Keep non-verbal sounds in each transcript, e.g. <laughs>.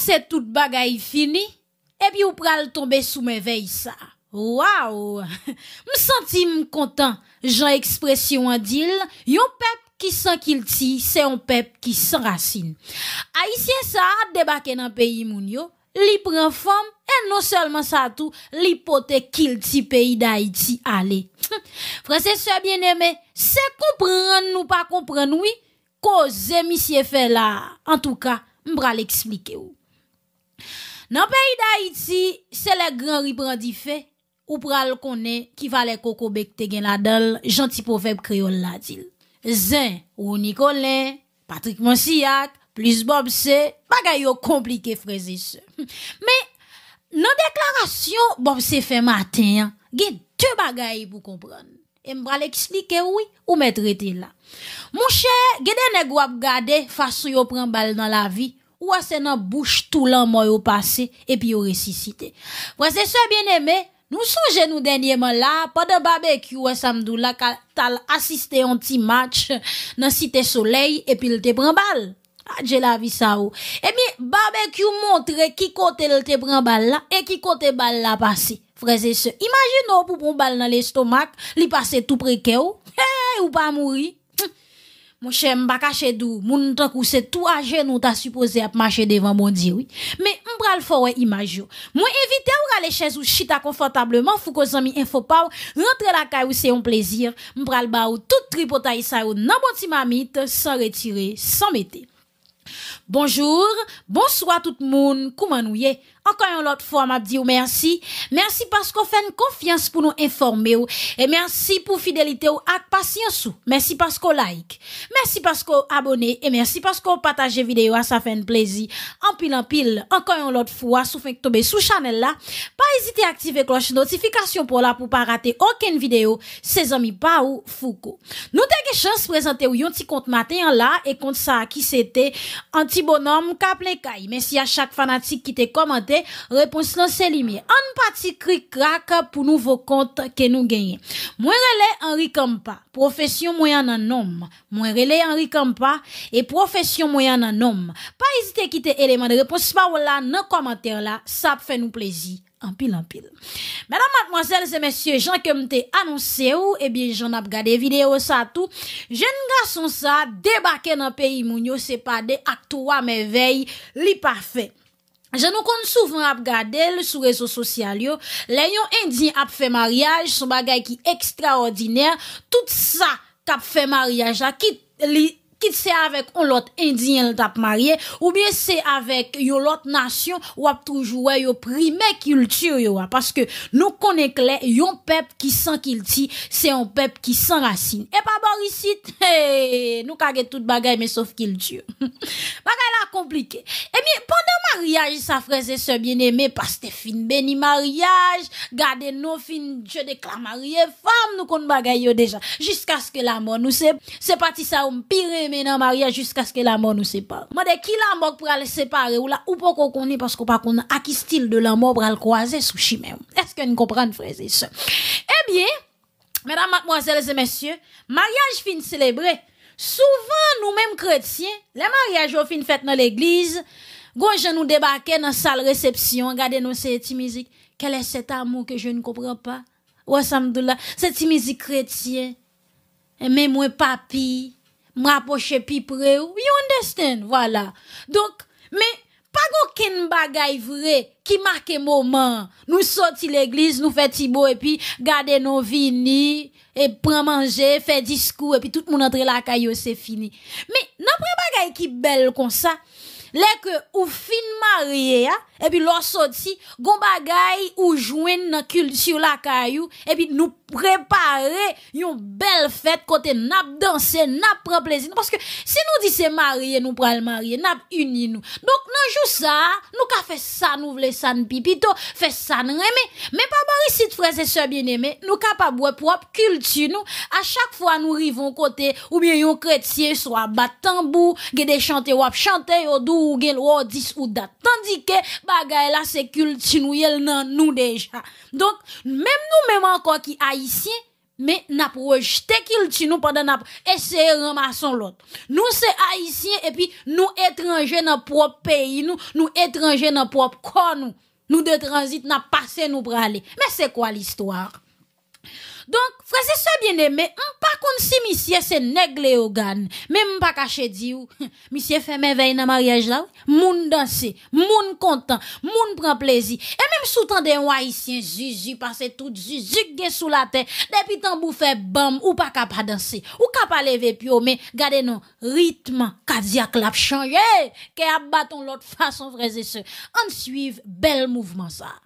se tout bagay fini, epi ou pral tombe sou me vey sa. Waw! M senti m kontan, jan ekspresyon an dil, yon pep ki san kil ti, se yon pep ki san rasin. A isye sa, debake nan peyi moun yo, li pren fom, en non selman sa tou, li pote kil ti peyi da iti ale. <laughs> Fransese, se bien eme, se kompran nou pa kompran oui, ko zemisye fe la. En tou ka, m pral eksplike ou. Nan peyi da iti, se le gran riprandi fe, ou pral konen ki vale koko bekte gen la dal janti pofèb kriol la dil. Zen ou Nikolen, Patrick Monsiyak, plus Bobse, bagay yo komplike freze se. Men, nan deklarasyon Bobse fe matin, gen te bagay pou kompran. E mbral ekslike oui ou mè trete la. Monshe, gen den e gwap gade fasyo pren bal nan la vi. Ou ase nan bouche tou lan mou yo pase, epi yo resisite. Frase se, bien eme, nou sou jenou denye man la, pa de barbe kyou wè samdou la kal tal asiste yon ti match nan site solei, epi l te pran bal. Adje la vi sa ou. Emi, barbe kyou montre ki kote l te pran bal la, e ki kote bal la pase. Frase se, imajin nou pou pran bal nan le stomak, li pase tou preke ou, ou pa mouri. Mwen chè m baka chèdou, moun nou tok ou se tou ajen nou ta supose ap mache devan moun diwi. Me m pral fowè imajou. Mwen evite ou rale chèz ou chita konfortableman fou ko zami enfopaw, rentre la kay ou se yon plezir. M pral ba ou tout tripotay sa yo nan boti mamit, san retire, san mette. Bonjou, bon sou a tout moun, kouman ou ye? Ankan yon lot fwa ma di ou mersi, mersi paskou fèn konfians pou nou informe ou E mersi pou fidelite ou ak pasyansou, mersi paskou like Mersi paskou abone, e mersi paskou pataje videyo a sa fèn plezi Anpil anpil, ankan yon lot fwa sou fèn ktoube sou chanel la Pa ezite aktive kloche notifikasyon pou la pou pa rate oken videyo se zami pa ou fouko Nou teke chans prezante ou yon ti kont maten yon la e kont sa ki se te Anti bonom, kap le kay. Men si a chak fanatik ki te komante, repons lan selime. An pati krik krak pou nou vok kont ke nou genye. Mwen rele Enri Kampa, profesyon mwen ananom. Mwen rele Enri Kampa, e profesyon mwen ananom. Pa ezite ki te eleman de repons pa wala nan komante la, sap fe nou plezi. Ampil, ampil. Madame, mademoiselles et messieurs, eh j'en kem te annoncer ou, ebi j'en ap gade videyo sa tou, jen nga son sa, debake nan peyi moun yo, se pa de ak tou wa me vey, li pa fe. Je nou kon souven ap gade, le sou rezo sosyal yo, le yon indi ap fe mariage, sou bagay ki ekstraordinèr, tout sa tap fe mariage, a ki li ekstraordinèr, kit se avek ou lot indyen l tap marye, ou bie se avek yo lot nasyon, wap toujouwe yo prime kilti yo wap, paske nou konen kle, yon pep ki san kilti, se yon pep ki san rasin. E pa borisit, nou kage tout bagay, me sof kilti yo. Bagay la komplike. E mi, panden mariage, sa freze se bieneme, pas te fin beni mariage, gade nou fin, je dekla mariye, fam nou kon bagay yo deja, jiska sk la mon, nou se pati sa oum pirem, mè nan maryaj jiska skè la mò nou separe. Mò de ki la mò pou alè separe ou la ou pou kò koni paskò pa kon akistil de la mò pou alè kwa zè sou chi mè ou. Eskè nou kompran freze se? E bie, mèdam, mòzèl, zè mèsyè, maryaj fin selebrè. Souvan nou mèm kretien, le maryaj ou fin fèt nan l'eglize, gòjè nou debake nan sal resepsyon, gade nou se eti mizik, kele set amò ke jè nou kompran pa? Ou asam dou la, se eti mizik kretien, mèm wè papi, m rapoche pi pre ou, you understand, wala. Donk, me, pa go ken bagay vre, ki make moman, nou soti l'eglise, nou fe tibo, e pi, gade nou vini, e pre manje, fe diskou, e pi, tout moun entre la kayo, se fini. Me, nan pre bagay ki bel kon sa, leke ou fin marye ya, epi lo soti, gom bagay ou jwen nan kulti ou lakay ou, epi nou prepare yon bel fèt kote nap danse, nap preplezine, paske se nou di se marye nou pral marye, nap uni nou. Dok nan jou sa, nou ka fè san ou vle san pipito, fè san reme, men pa bari si te freze se bieneme, nou ka pa bwep wap kulti nou, a chak fwa nou rivon kote ou bie yon kretye sou a batambou, gede chante wap chante, yon dou ou gel ou odis ou dat, tan di ke... La là c'est culture nous nan nous déjà donc même nous même encore qui haïtiens mais n'a rejeté qu'il nous pendant n'a essayer ramasser l'autre nous c'est haïtiens et puis nous étrangers dans propre pays nous nous étrangers dans propre corps nous nous de transit n'a passé nous pour aller mais c'est quoi l'histoire Donk, freze se bien eme, an pa kon si misye se negle o gan, men m pa kache di ou, misye fèmè vey nan maryaj la ou, moun danse, moun kontan, moun pran plezi, e men m soutan de wajisyen, zizu pase tout, zizu ge sou la ten, depi tan bou fè bam, ou pa kapa danse, ou kapa leve pyo, men gade nan ritman, kadiak lap chanye, ke ab baton lot fason freze se, an suiv bel mouvman sa.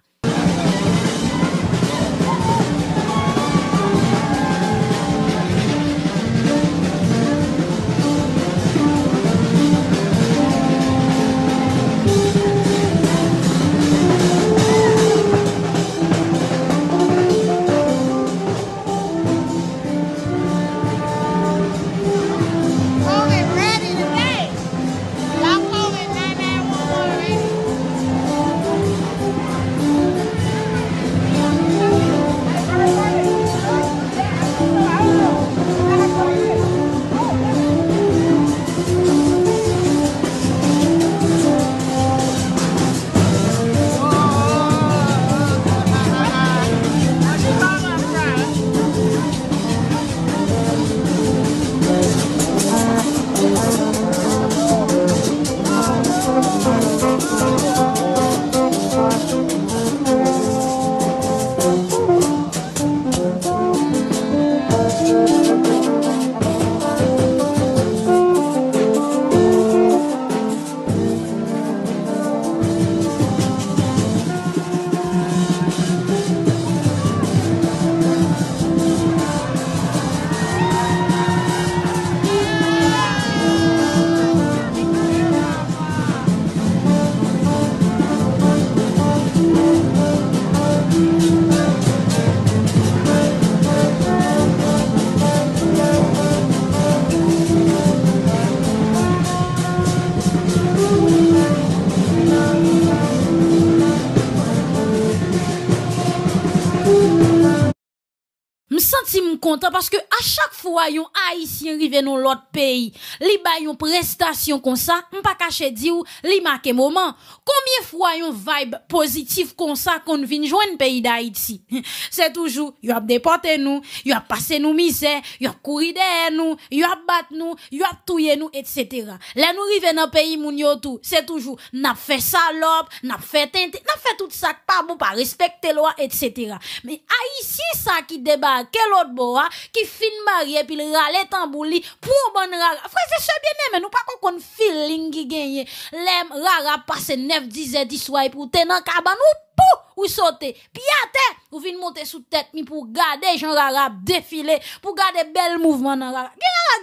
paske a chak fwa yon aisyen riven nou lot peyi, li bay yon prestasyon kon sa, mpa kache di ou, li make moman, konbyen fois un vibe positif comme ça qu'on vient joindre pays d'Haïti. <laughs> C'est toujours, il a déporté nous, il a passé nous misère, il a courir derrière nous, il a battu nous, il a tué nous, etc. Là, nous arrivons dans pays, moun tout, c'est toujours, n'a fait salope, n'a fait n'a fait tout ça, pas bon, pas respecter loi, etc. Mais Haïtien, ça qui débarque, l'autre bois, hein, qui fin marié, puis le râle bouli pour bon rara. Frère, c'est bien aimé, nous pas qu'on feeling qui gagne. L'aime rara passe 9, 10, vendredi pour te nan kaban ou pou ou saute. Piate ou vin monter sous tête mi pour garder Jean Rarab défiler, pour garder bel mouvement nan Rarab.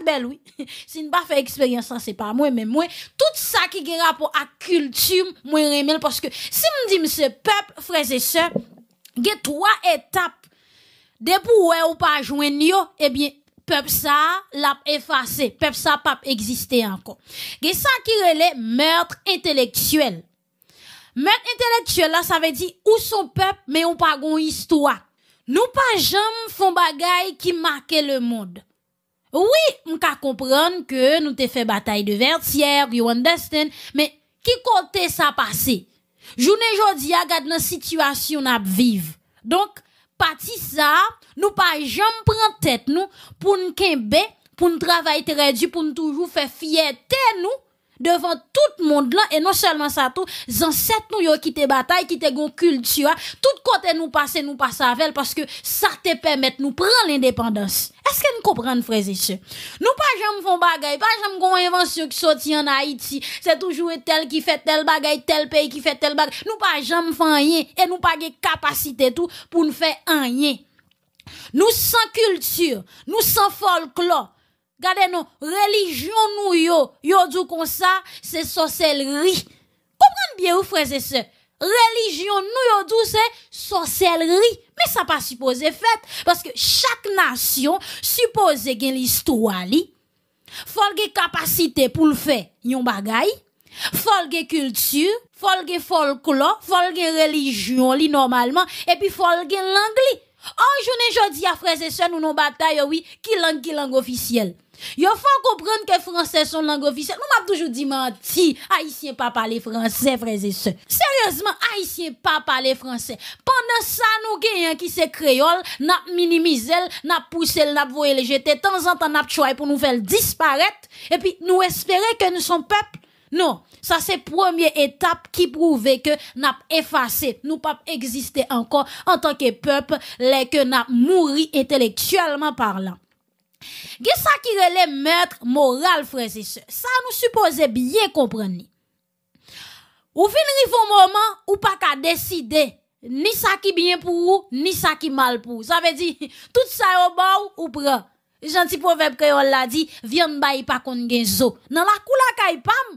bel oui. <laughs> si pas fait expérience ça c'est pas moi mais moi tout ça qui gen rapport à culture moi remel parce que si me dit ce peuple frères et sœurs, gen trois étapes de pour ou pas joindre yo, eh bien peuple ça l'a effacé, peuple ça pas exister encore. Gen ça qui relève meurtre intellectuel. Met intelektuel la, sa ve di ou son pep, me ou pa gon histwa. Nou pa jom fon bagay ki make le moun. Ouwi, m ka kompran ke nou te fe batay de vertier, you understand, me ki kote sa pase. Jounen jodi ya gade nan situasyon ap vive. Donk, pati sa, nou pa jom pren tet nou pou nou kenbe, pou nou travay te redi, pou nou toujou fe fiyete nou, devan tout moun de lan, e non selman sa tou, zan set nou yo ki te batay, ki te gon kultiwa, tout kote nou pase, nou pase avel, paske sa te pemet nou pran l'independansi. Eske nou kopran nou freze se? Nou pa jem fon bagay, pa jem gon inventyon ki soti an Haiti, se toujou e tel ki fet tel bagay, tel pey ki fet tel bagay, nou pa jem fon yen, e nou pa ge kapasite tou, pou nou fe an yen. Nou san kultiwa, nou san folklon, Gardez nous, religion nous yo, yo dit comme ça, c'est sorcellerie. Comprenez bien, ou frères et sœurs. Religion nous yo dit c'est sorcellerie. Mais ça pas supposé fait, parce que chaque nation suppose gagner l'histoire li. Faut gagner capacité pour le faire, yon bagay. Faut gagner culture, faut gagner folklore, faut gagner religion li normalement, et puis faut gagner l'anglais. An jounen jodi a freze se nou nou batay yo wi ki lang ki lang ofisyel. Yo fwa koupren ke franse son lang ofisyel. Nou map doujou di manti. A isye pa pale franse freze se. Seryozman a isye pa pale franse. Pendan sa nou genyen ki se kreyol nap minimize l, nap puse l, nap voye l jete. Tan zan tan nap chwae pou nou fel disparete. E pi nou espere ke nou son pep. Non, sa se premier etap ki prouve ke nap efase, nou pap egziste ankon an tanke pep leke nap mouri enteleksualman parlant. Ge sa ki rele mètre moral frezise, sa nou suppose bie kompreni. Ou finri foun mouman, ou pa ka deside, ni sa ki bien pou ou, ni sa ki mal pou. Sa ve di, tout sa yo bau ou pra. Janti poveb ke yo la di, vyan ba ipa kon gen zo. Nan la kou la ka ipam.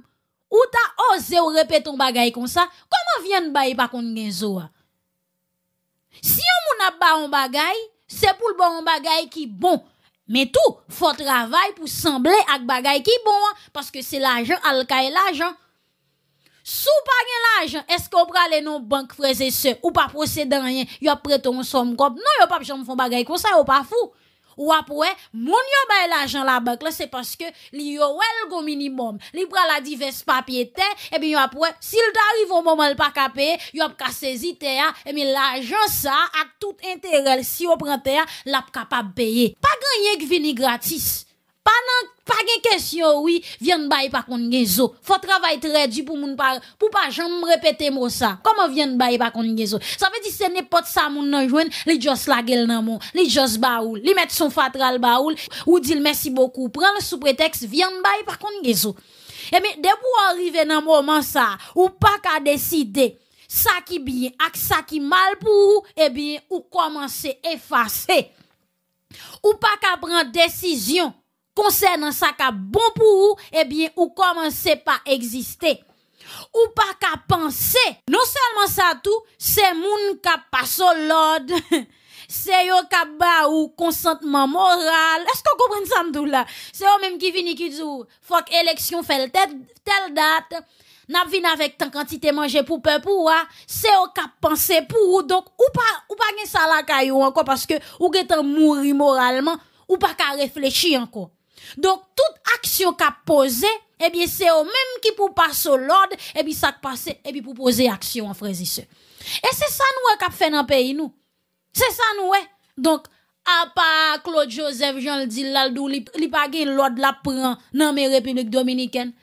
Ou ta oze ou repete an bagay kon sa, koman vyen ba yi pa kont gen zo a? Si yon moun ap ba an bagay, se pou l ba an bagay ki bon. Men tou, fote ravay pou semble ak bagay ki bon a, paske se l ajan al ka e l ajan. Sou pa gen l ajan, eske ou prale nou bank freze se, ou pa procedan yen, yo ap preto an som kop, nou yo pa jom fon bagay kon sa, yo pa fou. Ou apwe, moun yo baye l'ajan la bekl, se paske li yo wel go minimum. Li pra la divers papye ten, ebi yo apwe, si l'dariv o momen l'pa kapeye, yo apka sezite ya, ebi l'ajan sa ak tout enterel si yo prante ya, l'apka pa beye. Pa genye k vini gratis. pas pa gen question oui, vyen bay pa kon Faut zo. très dur dur pou moun pa pou pa jamais répéter mot sa. comment vyen bay pa kon gen zo? Sa ve se n'importe pot sa moun nan joine li jos la gel nan moun, li jos baoul, li met son fatral baoul, ou merci beaucoup. prend le sou prétexte vyen bay pa kon gen zo. Mais eh dès arriver arrive nan moment sa, ou pas ka décider sa ki bien ak sa ki mal pour ou, eh bien ou commencer effacer Ou pas ka prendre décision concernant ça qui bon pour vous, eh bien, ou commencez pas exister. Ou pas qu'à penser. Non seulement ça tout, c'est moun qui passe l'ordre. <laughs> c'est yo qui ba ou consentement moral. Est-ce que vous comprenez ça tout là? C'est eux même qui vini qui dit, oh, faut que élection fait telle, telle date. N'a vin avec tant quantité manger pour peuple pour ah. c'est au cap penser pour vous. donc ou pas ou pas gen ça la encore parce que ou gen mourir moralement ou pas qu'à réfléchir encore Donk tout aksyon kap pose, ebi se ou menm ki pou pase ou lode, ebi sak pase, ebi pou pose aksyon an frezi se. E se san wè kap fè nan peyi nou? Se san wè? Donk, a pa Claude Joseph, jen l di lal dou li pa gen lode la pran nan men Republik Dominiken,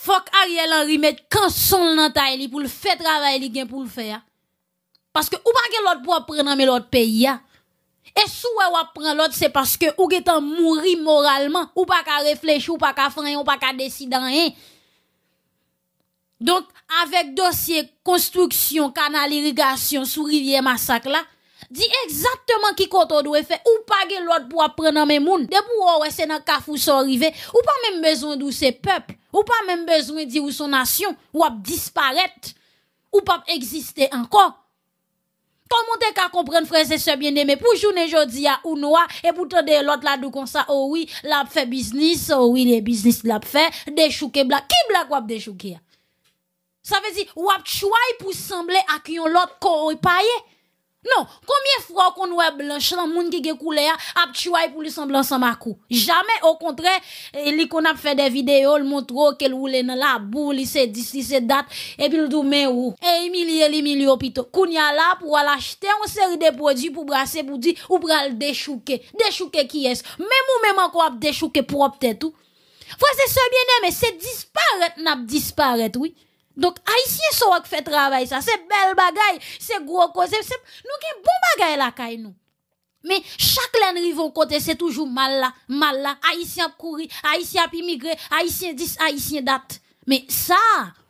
fok a riel an rimet konsol nan tay li pou l fè travay li gen pou l fè ya. Paske ou pa gen lode pou ap pran nan men lode peyi ya. E sou we wap pren lot, se paske ou getan mouri moralman, ou pa ka reflech, ou pa ka frayon, ou pa ka desidanyen. Donk, avek dosye konstruksyon, kanal irigasyon, sou rivye masak la, di ekzatman ki konton do e fe, ou pa ge lot pou wap pren nan men moun. De pou wè se nan kaf ou se orive, ou pa men bezwen dou se pepl, ou pa men bezwen di ou sonasyon, wap disparet, ou pap egziste ankon. Comment t'es qu'à comprendre, frère, et bien aimé pour journée jodi à ou noir, et pour de l'autre là, comme ça, oh oui, l'a fait business, oh oui, les business l'a fait, déchouke blague. Qui blague wap déchouqué? Ça veut dire, wap chouaille pour sembler à qui on l'autre qu'on paye? Non, koumye fwa kon wè blan chlan moun ki ge koule ya ap tchouay pou li san blan san makou. Jamè, o kontre, li kon ap fè de videyo, l montro ke lou lè nan la, bou li se dis, li se dat, epi l do men ou. E, imi li el, imi li opito. Koun ya la pou wala chte, on ser de podi pou brase, pou di, ou pral de chouke. De chouke ki es, mè mou mè man kwa ap de chouke pou opte tou. Fwa se se bienè, mè se disparet, nan ap disparet, wè. Donk Aisyen sou ak fè travèy sa. Se bel bagay, se gro ko, se... Nou ki bon bagay la kay nou. Men, chak len rivon kote, se toujou mal la, mal la. Aisyen kouri, Aisyen ap imigre, Aisyen dis, Aisyen dat. Men, sa,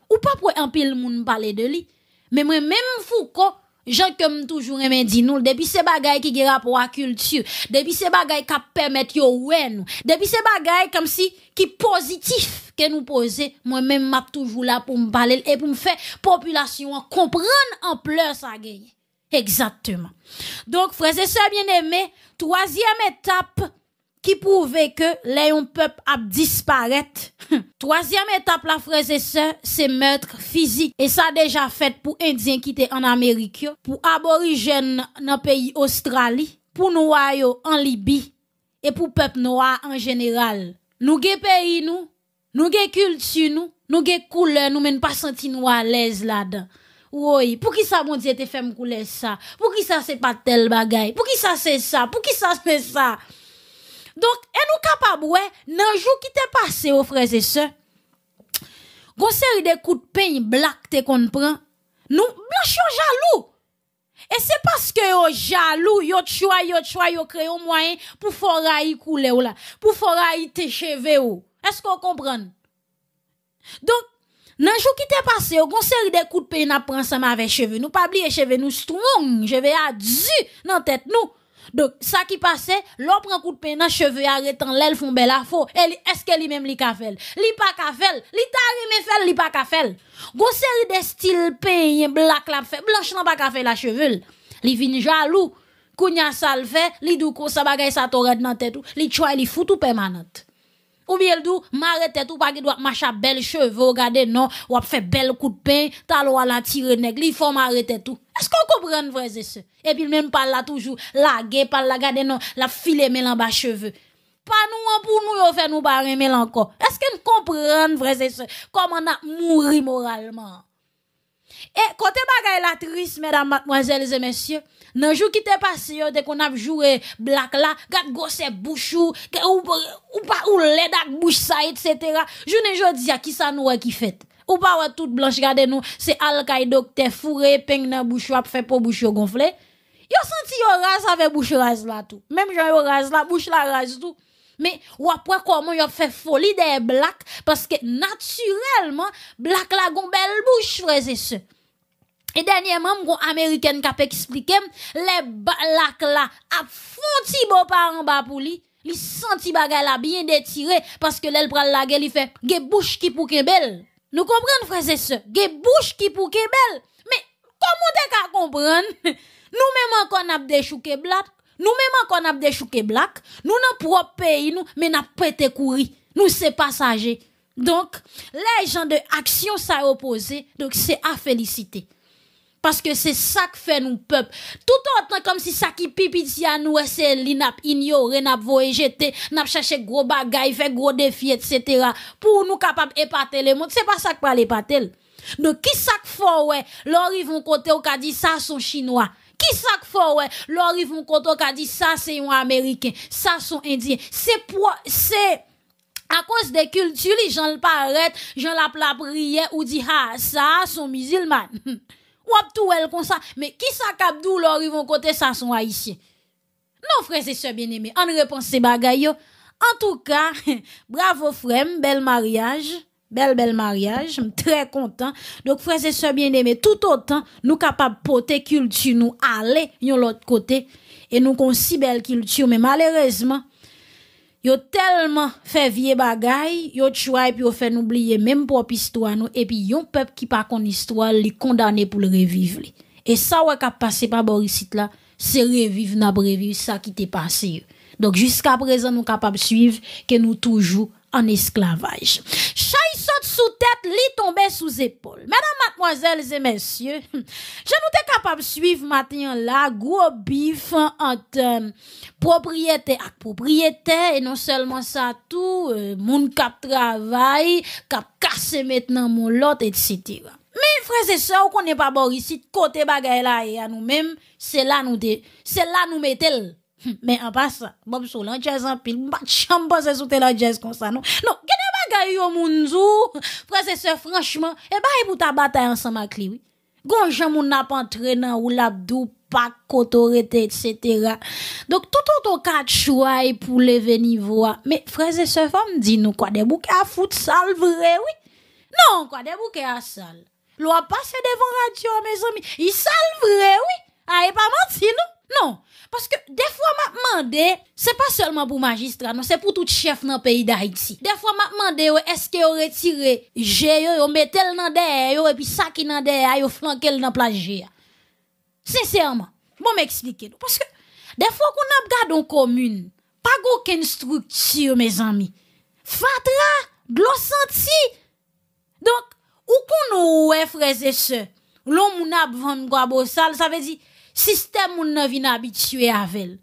ou pa pou empil moun pale de li. Men, men mfou ko... Jean comme toujours depuis dit nous, depuis ces bagages qui ge pour la culture, depuis ces bagages qui permettent yo wè depuis depuis ces bagay comme si qui positif que nous poser moi-même, m'a toujours là pour me parler et pour me faire population population comprendre pleurs pleur sa Exactement. Donc, frères et sœurs bien-aimés, troisième étape Ki pouve ke le yon pep ap disparet. <laughs> Trozyam etap la freze se, se meotre fizik. E sa deja fet pou indyen ki te an Amerikyo, pou aborijen nan peyi Australi, pou noua yo an Libi, e pou pep noua an jeneral. Nou ge peyi nou, nou ge kulti nou, nou ge koule, nou men pa senti noua lez ladan. Woy, pou ki sa moun diye te fem koule sa? Pou ki sa se pa tel bagay? Pou ki sa se sa? Pou ki sa se sa? Donk, e nou kapab we, nanjou ki te pase oh, yo freze se, gonseri de koute pe yon blak te konpren, nou blak yon jalou. E se paske yo jalou, yot chwa, yot chwa, yot kreyo mwayen pou fora yi koule ou la, pou fora yi te cheve ou. Esko konpren? Donk, nanjou ki te pase yo, gonseri de koute pe yon apren se ma ve cheve, nou pa bli e cheve nou strong, cheve a dzu nan tet nou. Dok, sa ki pase, lò prekout pey nan cheve yare tan lèl foun bel a fo, e eske li mèm li ka fel? Li pa ka fel? Li ta reme fel, li pa ka fel? Go seri de stil pey, blak lap fe, blak chan pa ka fel la cheve lè. Li vin jalou, kounya sal fe, li doukou sa bagay sa toret nan tètou, li tchouay li foutou pe manat. Ou bien le m'arrête tout tout pas qui doit marcher belle cheveux, regardez, non, ou a fait belle coup de pain, talo à la tirer li il faut m'arrêter tout. Est-ce qu'on comprend, vrais et Et puis même pas là toujours, la gay parle la regardez non, la file mais en bas cheveux. Pas nous, en hein, pour nous, yon fait nous pas encore. Est-ce qu'on comprend, vrais et comment on a mouru moralement? E, kote bagay la tris, mèdam, mwazèl, zè mèsyè, nanjou ki te pasi yo te kon ap jure blak la, gat gò se bouchou, ou pa ou ledak bouch sa, etc., jounen jò di ya ki sa nou wè ki fèt. Ou pa wè tout blanche gade nou, se al kaj dok te fure, peng nan bouch wè pou fè pou bouch yo gonflè. Yo senti yo raz avè bouch raz la tout. Mèm jò yo raz la, bouch la raz tout. Mè wè pwè koman yo fè foli de blak, paske natyrelman, blak la gon bel bouch freze se. E denye manm kon Ameriken ka pe eksplikem, le blak la ap fonti bo pa an ba pou li, li senti bagay la bien detire, paske lèl pral lage li fe, ge bouch ki pou ke bel. Nou kompran fwese se, ge bouch ki pou ke bel. Me, komon dek a kompran, nou menman kon ap dechou ke blak, nou menman kon ap dechou ke blak, nou nan prop peyi nou, men ap pwete kouri, nou se pasaje. Donk, le jan de aksyon sa repose, donk se a felicite. Paske se sa ke fe nou pep. Tout an tan kom si sa ki pipi di anou se li nap ignore, nap voye jete, nap chache gro bagay, fe gro defi, etc. Pou nou kapap epate le moun. Se pa sa ke pa l'epate l. De ki sa ke fò wè, lò riv moun kote ou ka di sa son chinois. Ki sa ke fò wè, lò riv moun kote ou ka di sa se yon ameriken, sa son indyen. Se pou, se, a kos de kultu li, jan l pa arret, jan l ap la priye, ou di ha sa son musilman. <laughs> comme ça. Mais qui ça cap douleur, ils vont côté ça sont haïtiens. Non, frères et sœurs bien-aimés, en réponse ces En tout cas, <laughs> bravo frère, bel mariage. Bel, bel mariage. Très content. Donc, frères et sœurs bien-aimés, tout autant, nous capables de porter culture, nous aller de l'autre côté. Et nous avons si belle culture, mais malheureusement, Yo telman fe vie bagay, yo tchouay, pi yo fen oubliye menm pop istwa nou, epi yon pep ki pa kon istwa li kondane pou le reviv li. E sa wak ap pase pa borisit la, se reviv nan breviv sa ki te pase yo. Donk jiska prezen nou kapap suiv ke nou toujou reviv. An esklavaj. Chay sot sou tèt, li tombe sou zépol. Mèdam matmwazèl zè mèsyè, jè nou tè kapab suiv matenyan la, gwo bif an tèm, euh, propriété ak propriété, e non selman sa tout, euh, moun kap travay, kap kase mèt nan moulot, et si tira. Mè frèzè sè ou konè pa bor isi, kote bagay la e an nou mèm, sè la nou de, sè la nou metel. Men, hmm. an pa sa, bop sou lan djez an pil, mba tcham pa se soute lan djez kon sa, nou. Nou, genye bagay yo mounzou, prese se franchman, eh e ba e pou ta batay an sa makli, oui. Gon jen moun ap antrenan, ou labdou, pak, koto rete, et cetera. Dok, toutou tou kat choua e pou le veni vwa. Men, prese se fam, di nou, kwa debouke a fout sal vre, oui. Nou, ah, kwa debouke a sal. Lwa pase devan radyo a me zomi, i sal vre, oui. A e pa manti nou, nou. Paske defwa m ap mande, se pa selman pou magistra nou, se pou tout chef nan peyi da Haiti. Defwa m ap mande yo, eske yo retire je yo, yo metel nan deye yo, epi saki nan deye yo, yo flankel nan plaje ya. Sensèrman, bon m eksplike nou. Paske defwa kon ap gade yon komyne, pa gò ken strukti yo, me zami. Fatra, glosanti. Donk, ou kon nou ou e freze se, lò m ou n ap van gwa bo sal, sa vezi... Sistem moun nan vin abitue avel,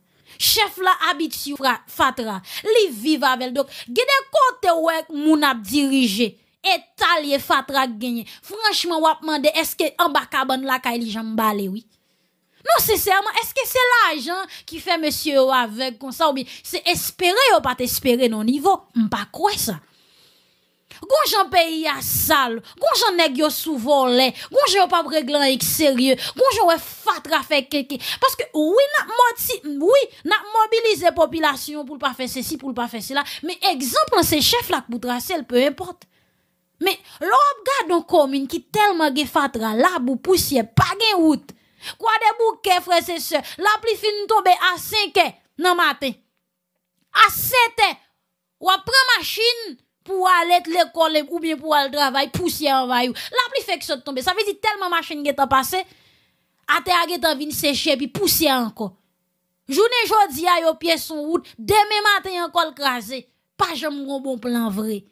chef la abitue fatra, li vive avel, doke gede kote wek moun ap dirije, etalye fatra genye, franchman wap mande eske amba kaban laka ili jan mbale wik. Non seser man, eske se la jan ki fe monsie wavek konsa ou bi, se espere ou pat espere nou nivou, mpa kwe sa? Gonj an peyi a sal, gonj an e gyo sou volen, gonj an pa breglan ek serye, gonj an we fatra fe keke. Paske oui nan mobilize popilasyon pou l pa fe se si, pou l pa fe se la, men ekzampan se chef la k boutrasel, peu importe. Men lor ap gade an komin ki telman ge fatra la, bou pousye, pa gen wout. Kwa de bou kefre se se, la pli fin nou tobe a 5e nan maten. A 7e, wap prema chine. pour aller à l'école ou bien pour aller au travail, poussière en vaillou. La pluie fait que ça tombe. Ça veut dire tellement machine qui est passée, à terre qui est venue sécher, puis poussière encore. Journée jodi a yo pied son route, demain matin encore crasé. Pas jamais un bon plan vrai.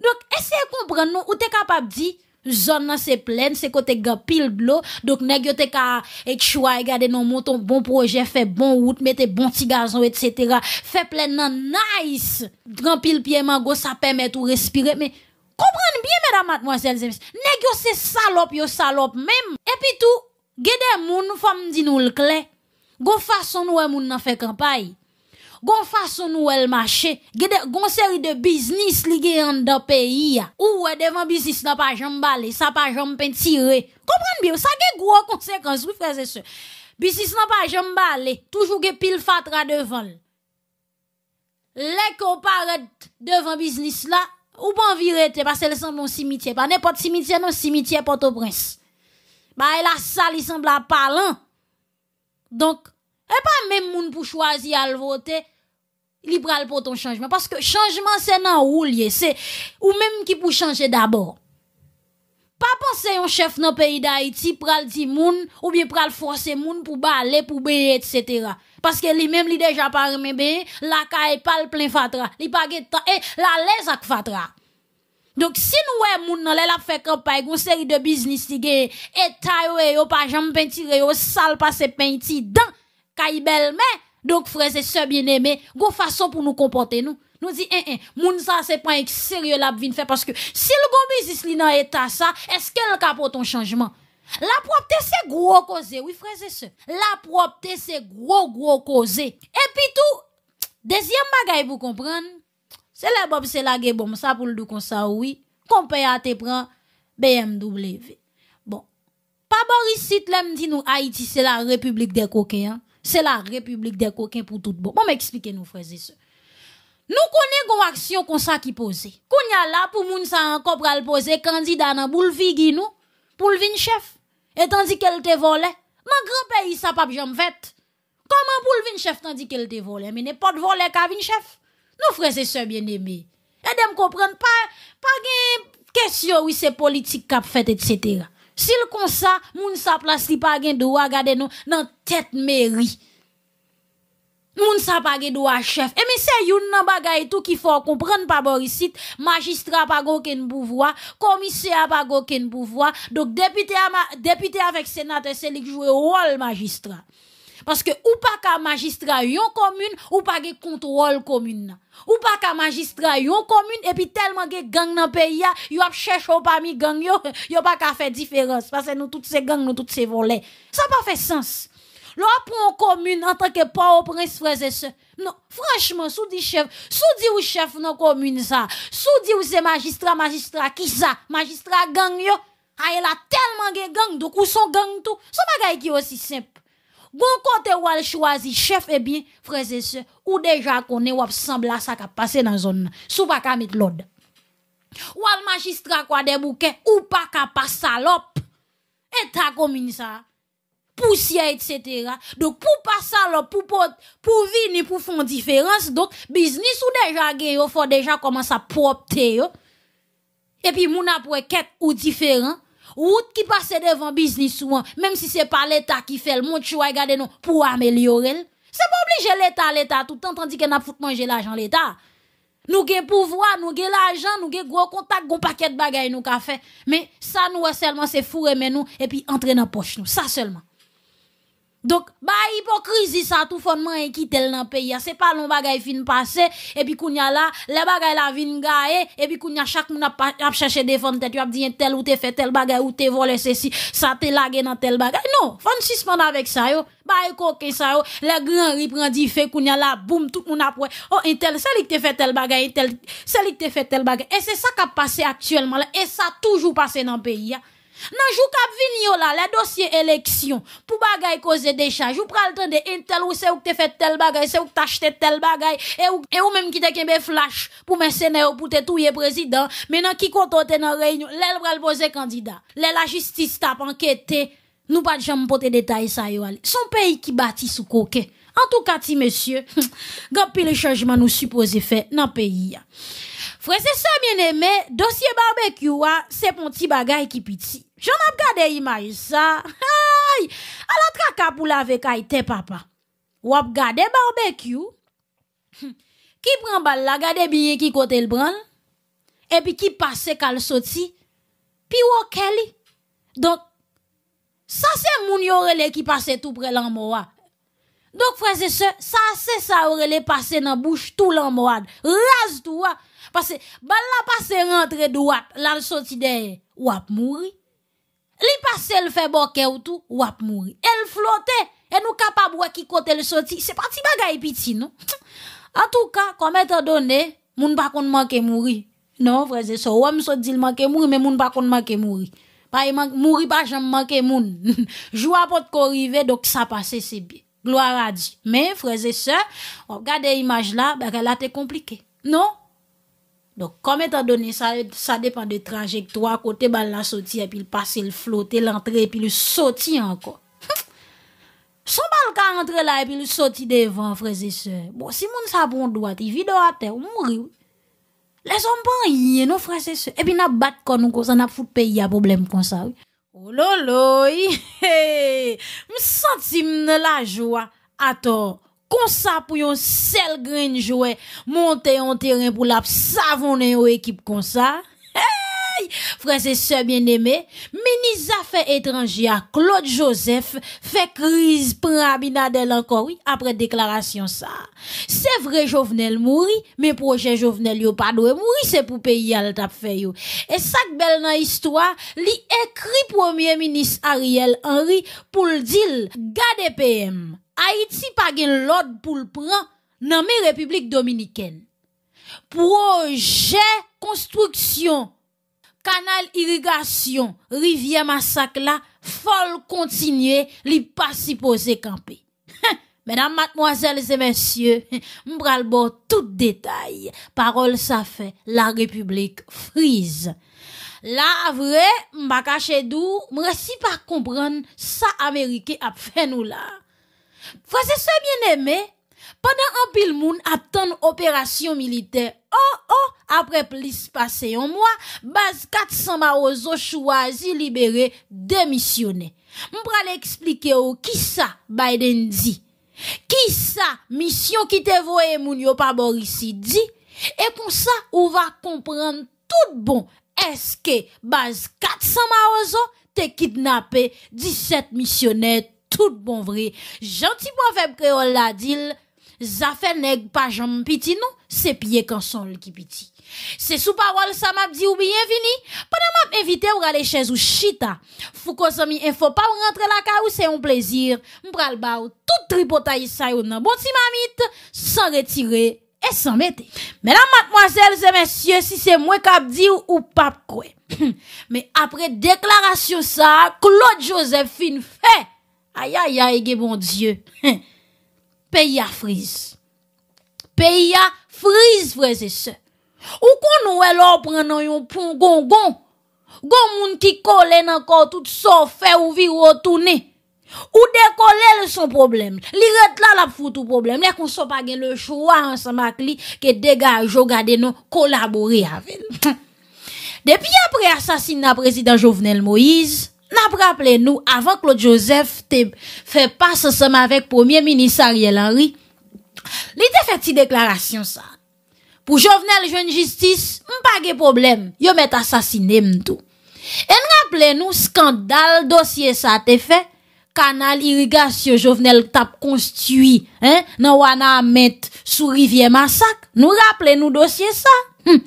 Donc, essayez de comprendre, nous, ou t'es capable de dire, Zon nan se plen, se kote ga pil blo, dok negyo te ka etchoua e gade nan monton bon proje, fe bon wout, mette bon ti gazon, etc. Fe plen nan nais, gran pil pieman, go sa pemet ou respire. Me, kompran biye mè damat mwazel zemse, negyo se salop yo salop mem. Epi tou, gede moun fom di nou lkle, go fason wè e moun nan fe kampay. Gon fason ou el mache, Gon seri de biznis li ge yon da peyi ya, Ou wè devan biznis la pa jambale, Sa pa jamben tire, Kompran biyo, sa ge gwo konsekans, Biznis la pa jambale, Toujou ge pil fatra devan, Lè ko paret devan biznis la, Ou pan virete, Pasè lè san bon simitye, Panè pot simitye, nan simitye poto prens, Bay e la sali san bla palan, Donk, E pa men moun pou chwazi al vote, E pa men moun pou chwazi al vote, Li pral pou ton chanjman. Paske chanjman se nan ou liye. Se ou menm ki pou chanje d'abor. Pa panse yon chef nan peyi da iti pral ti moun. Ou bi pral force moun pou ba ale pou beye et cetera. Paske li menm li deja pa remenbe. La ka e pal plen fatra. Li pa ge ta e la lezak fatra. Dok si nou e moun nan le la fe kapay. E Gon seri de biznis li ge. E ta yo e yo pa jam pentire yo sal pa se penti. Dan ka e bel men. Donk freze se bien eme, go fason pou nou kompote nou. Nou di en eh, en, eh, moun sa se pan ek serye lap vin fe, paske si l gomizis li nan eta sa, eske l kapot ton chanjman. La propte se gro koze, oui freze se. La propte se gro gro koze. Epi tou, dezyem bagay pou kompran, se le bob se la ge bom, sa pou l do kon sa oui, kompe a te pran, BMW. Bon. Pa borisit lem di nou, Haiti se la republik de koke an. Se la republik bon, de kokin pou tout bon. Mwen m'ekspike nou freze se. Nou konen goun aksyon kon sa ki pose. Koun ya la pou moun sa an kop pral pose, kandida nan boulevi ginou, boulevi nchef. E tan di kelle te vole. Man gran peyi sa pap jom vet. Koman boulevi nchef tan di kelle te vole? Men ne pot vole kabin chef. Nou freze se mwen eme. E dem komprende pa gen kesyo wise politik kap fet et setera. Sil konsa, moun sa plas li pa gen do a gade nou nan tet meri. Moun sa pa gen do a chef. E mi se yon nan bagay tou ki fò kompren pa borisit, magistra pa gò ken bouvoa, komise a pa gò ken bouvoa, dok depite avèk senate selik jwè wòl magistra. Parce que ou pas ka magistra yon commune. ou pas ge kontrol commune. Ou pas ka magistra yon et puis tellement ge gang nan pays ya, yo ap chèche ou pas mi gang yo, <laughs> yo pa ka différence parce que nous toutes se gangs nous toutes se Ça ça pas fait sens. L'on ap n'a pas tant tant que pa ou prince, freze Non, franchement sou di chef, sou di ou chef nan commune ça Sou di ou se magistrat, magistra qui ça magistrat gang yo. Ah, a tellement la tellement ge gang, donc ou son gang tout son bagay qui aussi simple. Bon côté, ou al choisi, chef, eh bien, frères et sœurs, ou déjà ou à sembla sa ka pase dans zon zone. Sou pa ka mit lode. Ou al quoi des bouquets ou pa ka salope. salop. ta comme ça, Poussière, etc. Donc, pour pas salope, pour, pour, pour venir, pour faire différence, donc, business ou déjà gagné, faut déjà commencer à propter, Et puis, mouna pour quête ou différent, Wout ki pase devan biznis souan, menm si se pa leta ki fel, moun chou a y gade nou pou amelyorel. Se pou oblije leta leta tout an, tandi ke nap foute manje l'ajan leta. Nou gen pouvoi, nou gen l'ajan, nou gen gro kontak, goun paket bagay nou ka fe. Men, sa nou a selman se fure men nou, epi entre nan poch nou, sa selman. Dok, ba hipokrizi sa tou fonman e ki tel nan peyi ya. Se pa loun bagay fin pase, e pi kounya la, le bagay la vin ga e, e pi kounya chak moun ap chache de fon, te tu ap diyen tel ou te fe tel bagay ou te vole se si, sa te lage nan tel bagay. Non, fon si spanda vek sa yo, ba e koke sa yo, le gran riprandi fe kounya la, boum, tout moun ap wè. Oh, en tel, selik te fe tel bagay, en tel, selik te fe tel bagay. E se sa ka pase aktuelman la, e sa toujou pase nan peyi ya. Nanjou kap vini yo la la dosye eleksyon Pou bagay koze dechaj Jou pral ten de intel ou se ou te fet tel bagay Se ou te achete tel bagay e, e ou menm ki te kebe flash Pou mense neyo pou te touye prezident Menan ki kontote nan rey nou Lèl pral pose kandida Lèl la jistis tap anketè Nou pat jaman pote detay sa yo al Son peyi ki bati sou koke En tou kati mesye Gap pi le chajman nou suppose fe nan peyi Fwese se mwen eme, dosye barbekyou wa, sepon ti bagay ki piti. Jona ap gade imay sa, hay, ala tra kapou la vek ay te papa. Wap gade barbekyou, ki pran bal la, gade biye ki kote lbran, epi ki pase kal soti, pi wak ke li. Donk, sa se moun yo rele ki pase tou pre lan mwa. Donk, fwese se, sa se sa rele pase nan bouche tou lan mwa, raze tou wak. Pase, ban la pase rentre do ap, lan soti de e, wap mouri. Li pase el fe boke ou tou, wap mouri. El flote, el nou kapab wakikote l soti. Se parti bagay piti, nou. An <tsk> tou ka, kom eto done, moun pa kon manke mouri. Nou, non, freze se, wame sote di l manke mouri, men moun pa kon manke mouri. Pa yi manke, mouri pa jan manke moun. <laughs> Jwa pot korive, dok sa pase se bi. Gloar a di. Men, freze se, wap gade imaj la, beke la te komplike. Nou? Donk kom etan donen sa depan de trajekto a kote bal la soti epi l pase l flote l entre epi l soti ankon. <laughs> Son bal ka entre la epi l soti devan freze se. Bon si moun sa bon do ati vide ou ati ou mou ri ou. Le son pan yi eno freze se epi na bat konon kon sa na foute pe yi a problem kon sa ou. Oh, Olo lo <laughs> yi hee m senti m nou la jwa aton. konsa pou yon sel grin jowe monte yon teren pou lap savonnen yon ekip konsa. Hey, franse sebyen eme, menisa fe etranji a Claude Joseph fe kriz pramina de lankori apre deklarasyon sa. Se vre jovenel mouri, men proje jovenel yo padwe mouri se pou peyi al tap feyo. E sak bel nan histwa, li ekri premier minis Ariel Henry pou l'dil gade peyem. Haïti pa gen lòd pou l'pran nan mi Republik Dominikèn. Projè, konstruksyon, kanal irrigasyon, rivye masak la, fol kontinye li pa sipose kampe. Menam, matmoazèl, zè mensyè, m pral bo tout detay. Parol sa fè, la Republik frize. La avre, m baka chèdou, m resi pa kompran sa Amerike ap fè nou la. Frase se byen eme, pandan an pil moun atan operasyon militer, an an apre plis pase yon mwa, baz 400 ma ozo chouazi libere demisyone. Mprale eksplike ou ki sa Biden di, ki sa misyon ki te voye moun yo pa borisi di, e kon sa ou va komprende tout bon eske baz 400 ma ozo te kitnape 17 misyonet tout bon vre, jantipon veb kreol la dil, zafen neg pa jom piti nou, sepye konsol ki piti. Se sou parol sa map di ou bienvini, padan map evite ou rale chèz ou chita, fou konsomi en fò pa ou rentre la ka ou se yon plezir, mpral ba ou tout tripotay sa yon nan boti mamit, san retire et san mette. Mèlan matmoazèl, zè mèsyè, si se mwen kap di ou ou pap kwe. <clears throat> Mè apre deklarasyon sa, klo josep fin fè, Aya ya ege bon diye, peyi a friz. Peyi a friz vreze se. Ou kon nou elor pren nan yon pon gong gong, gong moun ti kole nan kon tout so, fe ou vi rotoune. Ou de kole le son problem, li ret la la foute ou problem, ne kon so pa gen le choua ansa mak li ke dega jo gade nan kolabore avel. <laughs> Depi apre asasin nan prezident Jovenel Moïse, N ap rappele nou avan Claude Joseph te fe pas se seman vek premier minisar yel anri. Li te fe ti deklarasyon sa? Pou jovenel joun justice, m page problem. Yo met asasine m tou. En rappele nou skandal dosye sa te fe. Kanal irrigasyon jovenel tap konstiwi. Nan wana amet sou rivye masak. Nou rappele nou dosye sa. Hm.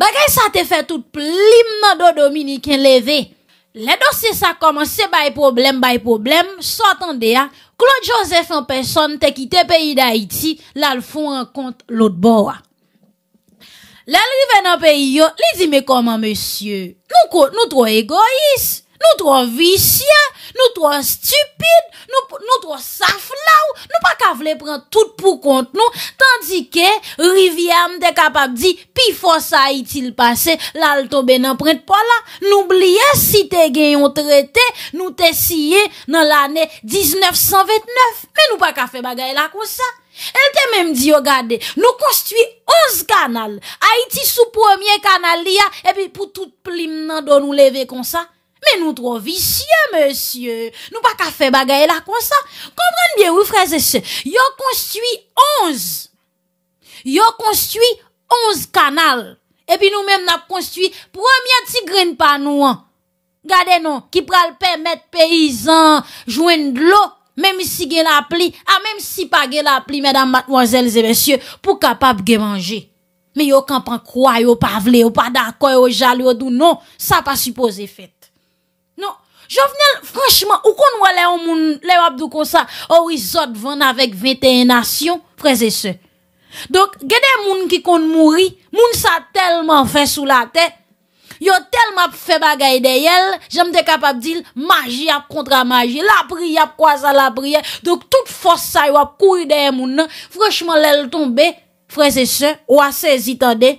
Bakay sa te fe tout plim nan do dominik en levey. Le dosye sa koman se bay problem bay problem, satan de ya, Claude Joseph an person te kite peyi da Haiti, la l foun an kont l ot bora. La li ven an peyi yo, li di me koman, monsye, nou kote nou tro egois. Nou tou an visye, nou tou an stupide, nou tou an safla ou, nou pa ka vle prent tout pou kont nou, tandike Riviam de kapap di, pi fos Haïti l'passe, lal tobe nan prent pou la. Nou blye si te geyon trete, nou te siye nan l'ane 1929. Men nou pa ka fe bagay la kon sa. El te menm di yo gade, nou konstwi 11 kanal, Haïti sou premier kanal liya, epi pou tout plim nan do nou leve kon sa. Men nou tro visye, monsye. Nou pa kafe bagay la konsa. Kompran bie wou, freze se. Yo konstwi onz. Yo konstwi onz kanal. E pi nou men nap konstwi premye tigren pa nou an. Gade nou, ki pral pèmèt peyizan, jwen dlo, mèm si gen la pli, a mèm si pa gen la pli, mèdam matwazèlze, monsye, pou kapap gen manje. Men yo kan pa kroy, yo pa vle, yo pa dakoy, yo jal, yo dou, non. Sa pa suppose fèt. Jo vnen, franchman, ou kon wale an moun le wap do konsa, orizot ven avek veterinasyon, freze se. Donk, gede moun ki kon mouri, moun sa telman fe sou la te, yo telman fe bagay de yel, jem de kapap dil, maji ap kontra maji, la pri ap kwa sa la pri, donk, tout fos sa yow ap kouy de yon moun nan, franchman, lel tombe, freze se, wase zi tade,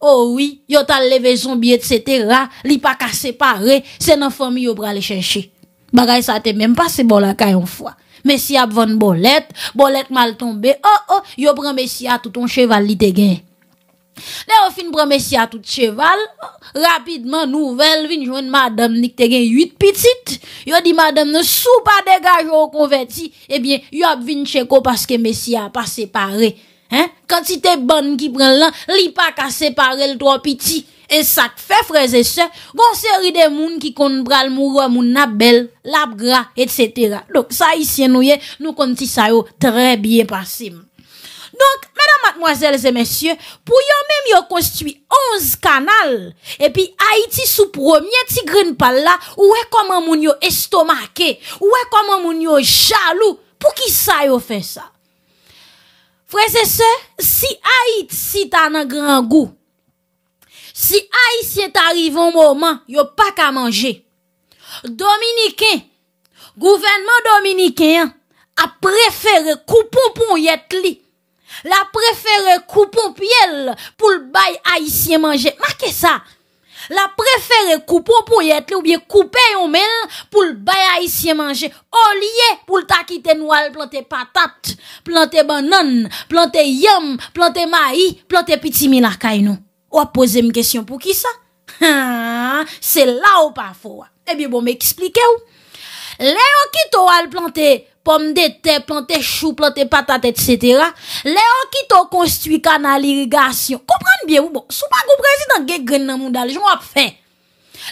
Oh Ouwi, yo tal levezon biye tsetera, li pa ka separe, se nan fomi yo prale chenche. Bagay sa te menm pase bol akayon fwa. Mesi ap vande bolet, bolet mal tombe, oh, oh, yo pran mesi atouton cheval li te gen. Le ou fin pran mesi atout cheval, rapidman nouvel vin jwen madame nik te gen yut pitit. Yo di madame ne sou pa degaj ou konverti, ebyen eh yo ap vin cheko paske mesi ap pa separe. Kansi te ban ki pren lan, li pa ka separe l to apiti E sak fe freze se, gonseri de moun ki kon pral mouro moun nabel, labgra, etc Donk sa isye nouye, nou konti sa yo trebyen pasim Donk, medan matmoazelze mesye, pou yo mem yo konstwi 11 kanal E pi a iti sou promyen ti gren pal la, ou e koman moun yo estomake Ou e koman moun yo jalou, pou ki sa yo fe sa Fwese se, si hait si ta nan gran gou, si hait si et arrive an mouman, yo pa ka manje. Dominiken, gouvenman dominiken, aprefer koupon pou yet li. La prefer koupon pou yel pou l bay hait si menje. Ma ke sa? La prefere koupon pou yetle ou biye koupe ah, eh bon, yon men pou l bayay siye manje. O liye pou l takite nou al plante patate, plante banan, plante yon, plante mayi, plante piti minarkay nou. Ou ap pose m kesyon pou ki sa? Haan, se la ou pa fwa? E biye bon me eksplike ou. Le an kitou al plante patate. pomme de te, plante chou, plante patate, etc. Le an ki tou konstitui ka nan lirigasyon. Kompran biye ou bon. Sou pa gou prezi tan gen gren nan moun dal. Joun wap fe.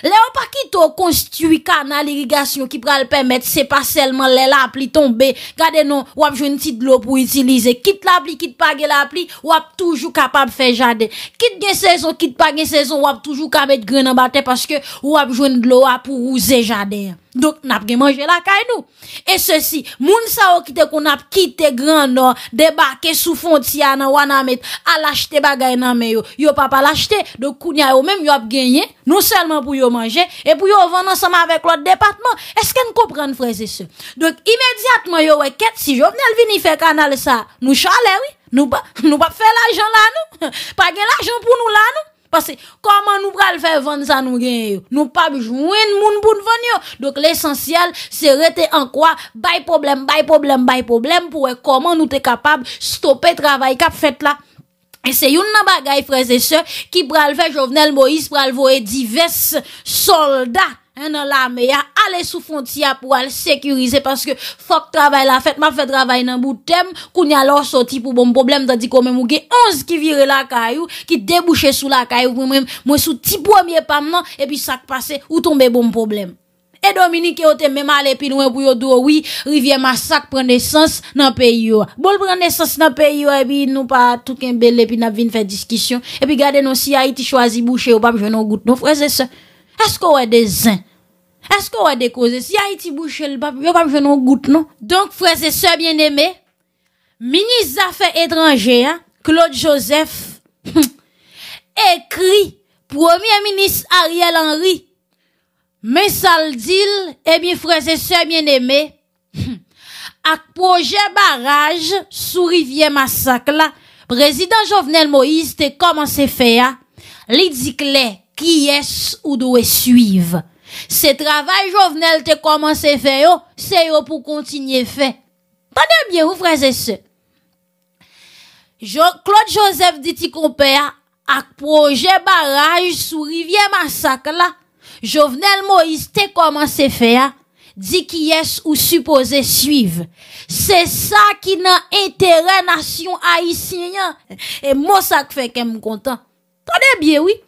Le an pa ki tou konstitui ka nan lirigasyon ki pral pemet, se pa selman le lapli ton be. Gade non, wap joun ti dlo pou itilize. Kit lapli, kit page lapli, wap toujou kapab fe jade. Kit gen sezon, kit page sezon, wap toujou kamet gren nan bate paske wap joun dlo wap pou ouze jade. Donc, n'a pas mangé la caille nous. Et ceci, moun sa qui te qu'on a quitté grand nord, débarqué sous frontière nan Wanamet, à l'acheter bagay nan me yo. Yo papa l'acheter, donc kounya yo même yo a gagné, non seulement pour yo manger, et pour yo vendre ensemble avec l'autre département. Est-ce qu'on comprend, frère et ce Donc, immédiatement yo ouais, quête si ils vini faire canal ça, nous chalet, oui. Nous pas, nous pas faire l'argent là, nous. <laughs> Pas l'argent pour nous là, nous. Koman nou pral fè ven sa nou gen yo Nou pabjouen moun poun ven yo Dok l'esensyal se rete an kwa Bay problem, bay problem, bay problem Pouè koman nou te kapab stopè Travay kap fèt la Se yon nan bagay freze se Ki pral fè Jovenel Moïse pral vòe Dives soldat E nan la meya, ale sou fon tia pou al sekurize Panske fok travay la fet, ma fet travay nan bout tem Koun ya lor sou tipou bon problem Tadi kou men mou ge 11 ki vire la kayou Ki debouche sou la kayou pou men mwen sou tipou amye pamman E pi sak pase ou tombe bon problem E Dominique e o tem men mal epi nou en pou yo do Oui, rivye masak prene sens nan peyo Bol prene sens nan peyo e pi nou pa touken bel E pi nap vin fè diskisyon E pi gade nou si a iti chwazi bouche ou pam Je nou goute nou frese se Esko wè de zin? Esko wè de kouze? Si a iti bouchè l'bap, yo pa mwenon gout nou? Donk fwese sèm yen eme, minis zafè edranje, Claude Joseph, ekri, <clears throat> Premier Minis Ariel Henry, men sal dil, e bin fwese sèm yen eme, ak proje baraj, sou rivye masak la, Prezident Jovenel Moïse, te koman se fè ya, l'idik lè, Ki yes ou do e suive. Se travay Jovenel te koman se fe yo, se yo pou kontinye fe. Tane bie ou fraze se. Claude Joseph diti kompe ya, ak proje baraj sou rivye masak la, Jovenel Moïse te koman se fe ya, di ki yes ou supoze suive. Se sa ki nan enterenasyon a yi sinyan, e mou sak fe kem kontan. Tane bie oui.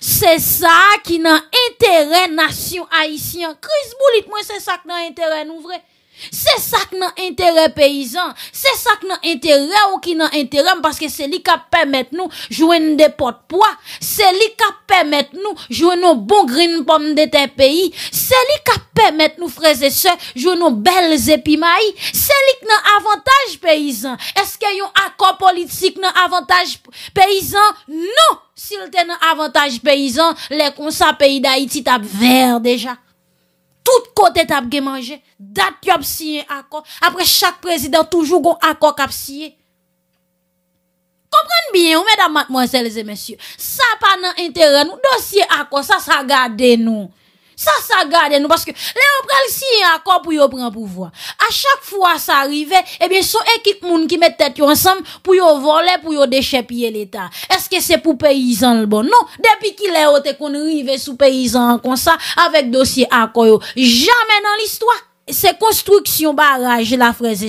Se sa ki nan entere Nasyon haisyen Chris Boulit mwen se sa ki nan entere nou vre Se sak nan entere peyizan Se sak nan entere ou ki nan enterem Paske se li ka pemet nou Jouen nou depot pwa Se li ka pemet nou Jouen nou bon grin pomme de te peyi Se li ka pemet nou freze se Jouen nou bel zepi mayi Se li nan avantaj peyizan Eske yon akon politik nan avantaj peyizan Non Sil te nan avantaj peyizan Le konsa peyi da iti tap ver Deja tout kote tap gen manje, dat yo ap siye akon, apre chak prezident toujou gon akon kap siye. Kompran biye, ou mè dam mwen se lese mèsyou, sa pa nan interè nou, dosye akon, sa sa gade nou. Ça, ça garde nous. Parce que les on prend le signe encore pour yon pouvoir. À chaque fois ça arrivait et eh bien, son équipe moun qui met tête ensemble pour yon voler, pour yon déchepiller l'État. Est-ce que c'est pour paysan le bon? Non. Depuis qu'il est haut qu'on arrive sous paysan comme ça, avec dossier encore, jamais dans l'histoire. C'est construction barrage, la frères et